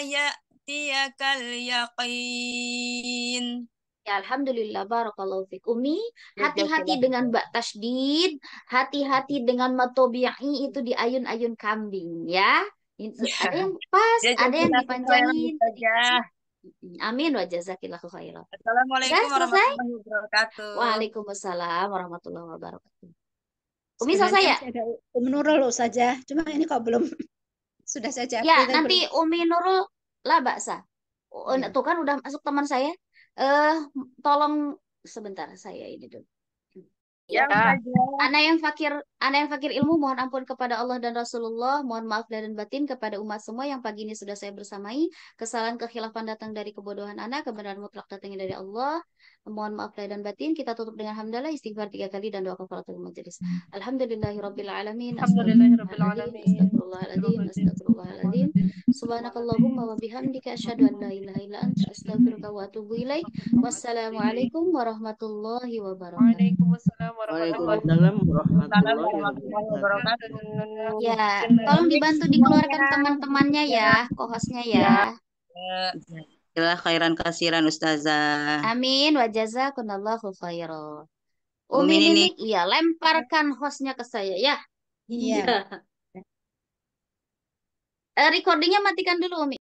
ya'tiyakal yaqin. Ya, Alhamdulillah, Barakallahu fiq. Umi, ya, hati-hati dengan bak tasdid, hati-hati dengan matobiya'i itu di ayun-ayun kambing, ya. ya. Ada yang pas, ya, ada yang dipanjangin. Amin wa jazakillahu khairan. Assalamualaikum ya, warahmatullahi wabarakatuh. Waalaikumsalam warahmatullahi wabarakatuh. Umi selesai ya? Umi Nurul loh saja. Cuma ini kok belum <laughs> sudah saja. Ya, nanti belum. Umi Nurul lah Sa. Hmm. Tuh kan udah masuk teman saya. Eh, uh, tolong sebentar saya ini dulu. Ya, ya. Anak yang fakir Anak yang fakir ilmu, mohon ampun kepada Allah dan Rasulullah. Mohon maaf dan batin kepada umat semua yang pagi ini sudah saya bersamai. Kesalahan kekhilafan datang dari kebodohan anak, kebenaran mutlak datangnya dari Allah. Mohon maaf dan batin. Kita tutup dengan hamdalah, istighfar tiga kali dan doa kafaratul majelis. Alhamdulillahirrabbilalamin. Alhamdulillahirrabbilalamin. Astagfirullahaladzim. Astagfirullahaladzim. Subhanakallahumma wa bihamdika asyhadu an la ilaha ila anta astagfirullah wa atubu ilaih. Wassalamualaikum warahmatullahi wabarakatuh. Waalaikumsalam warahmatullahi wabarakatuh wabarakatuh. Ya, tolong dibantu dikeluarkan teman-temannya ya, kohosnya ya. Ya, khairan kasiran Ustazah. Amin, wa jazakumullahu khairan. umi ini, iya lemparkan hostnya ke saya ya. Iya. Eh, recordingnya matikan dulu Umi.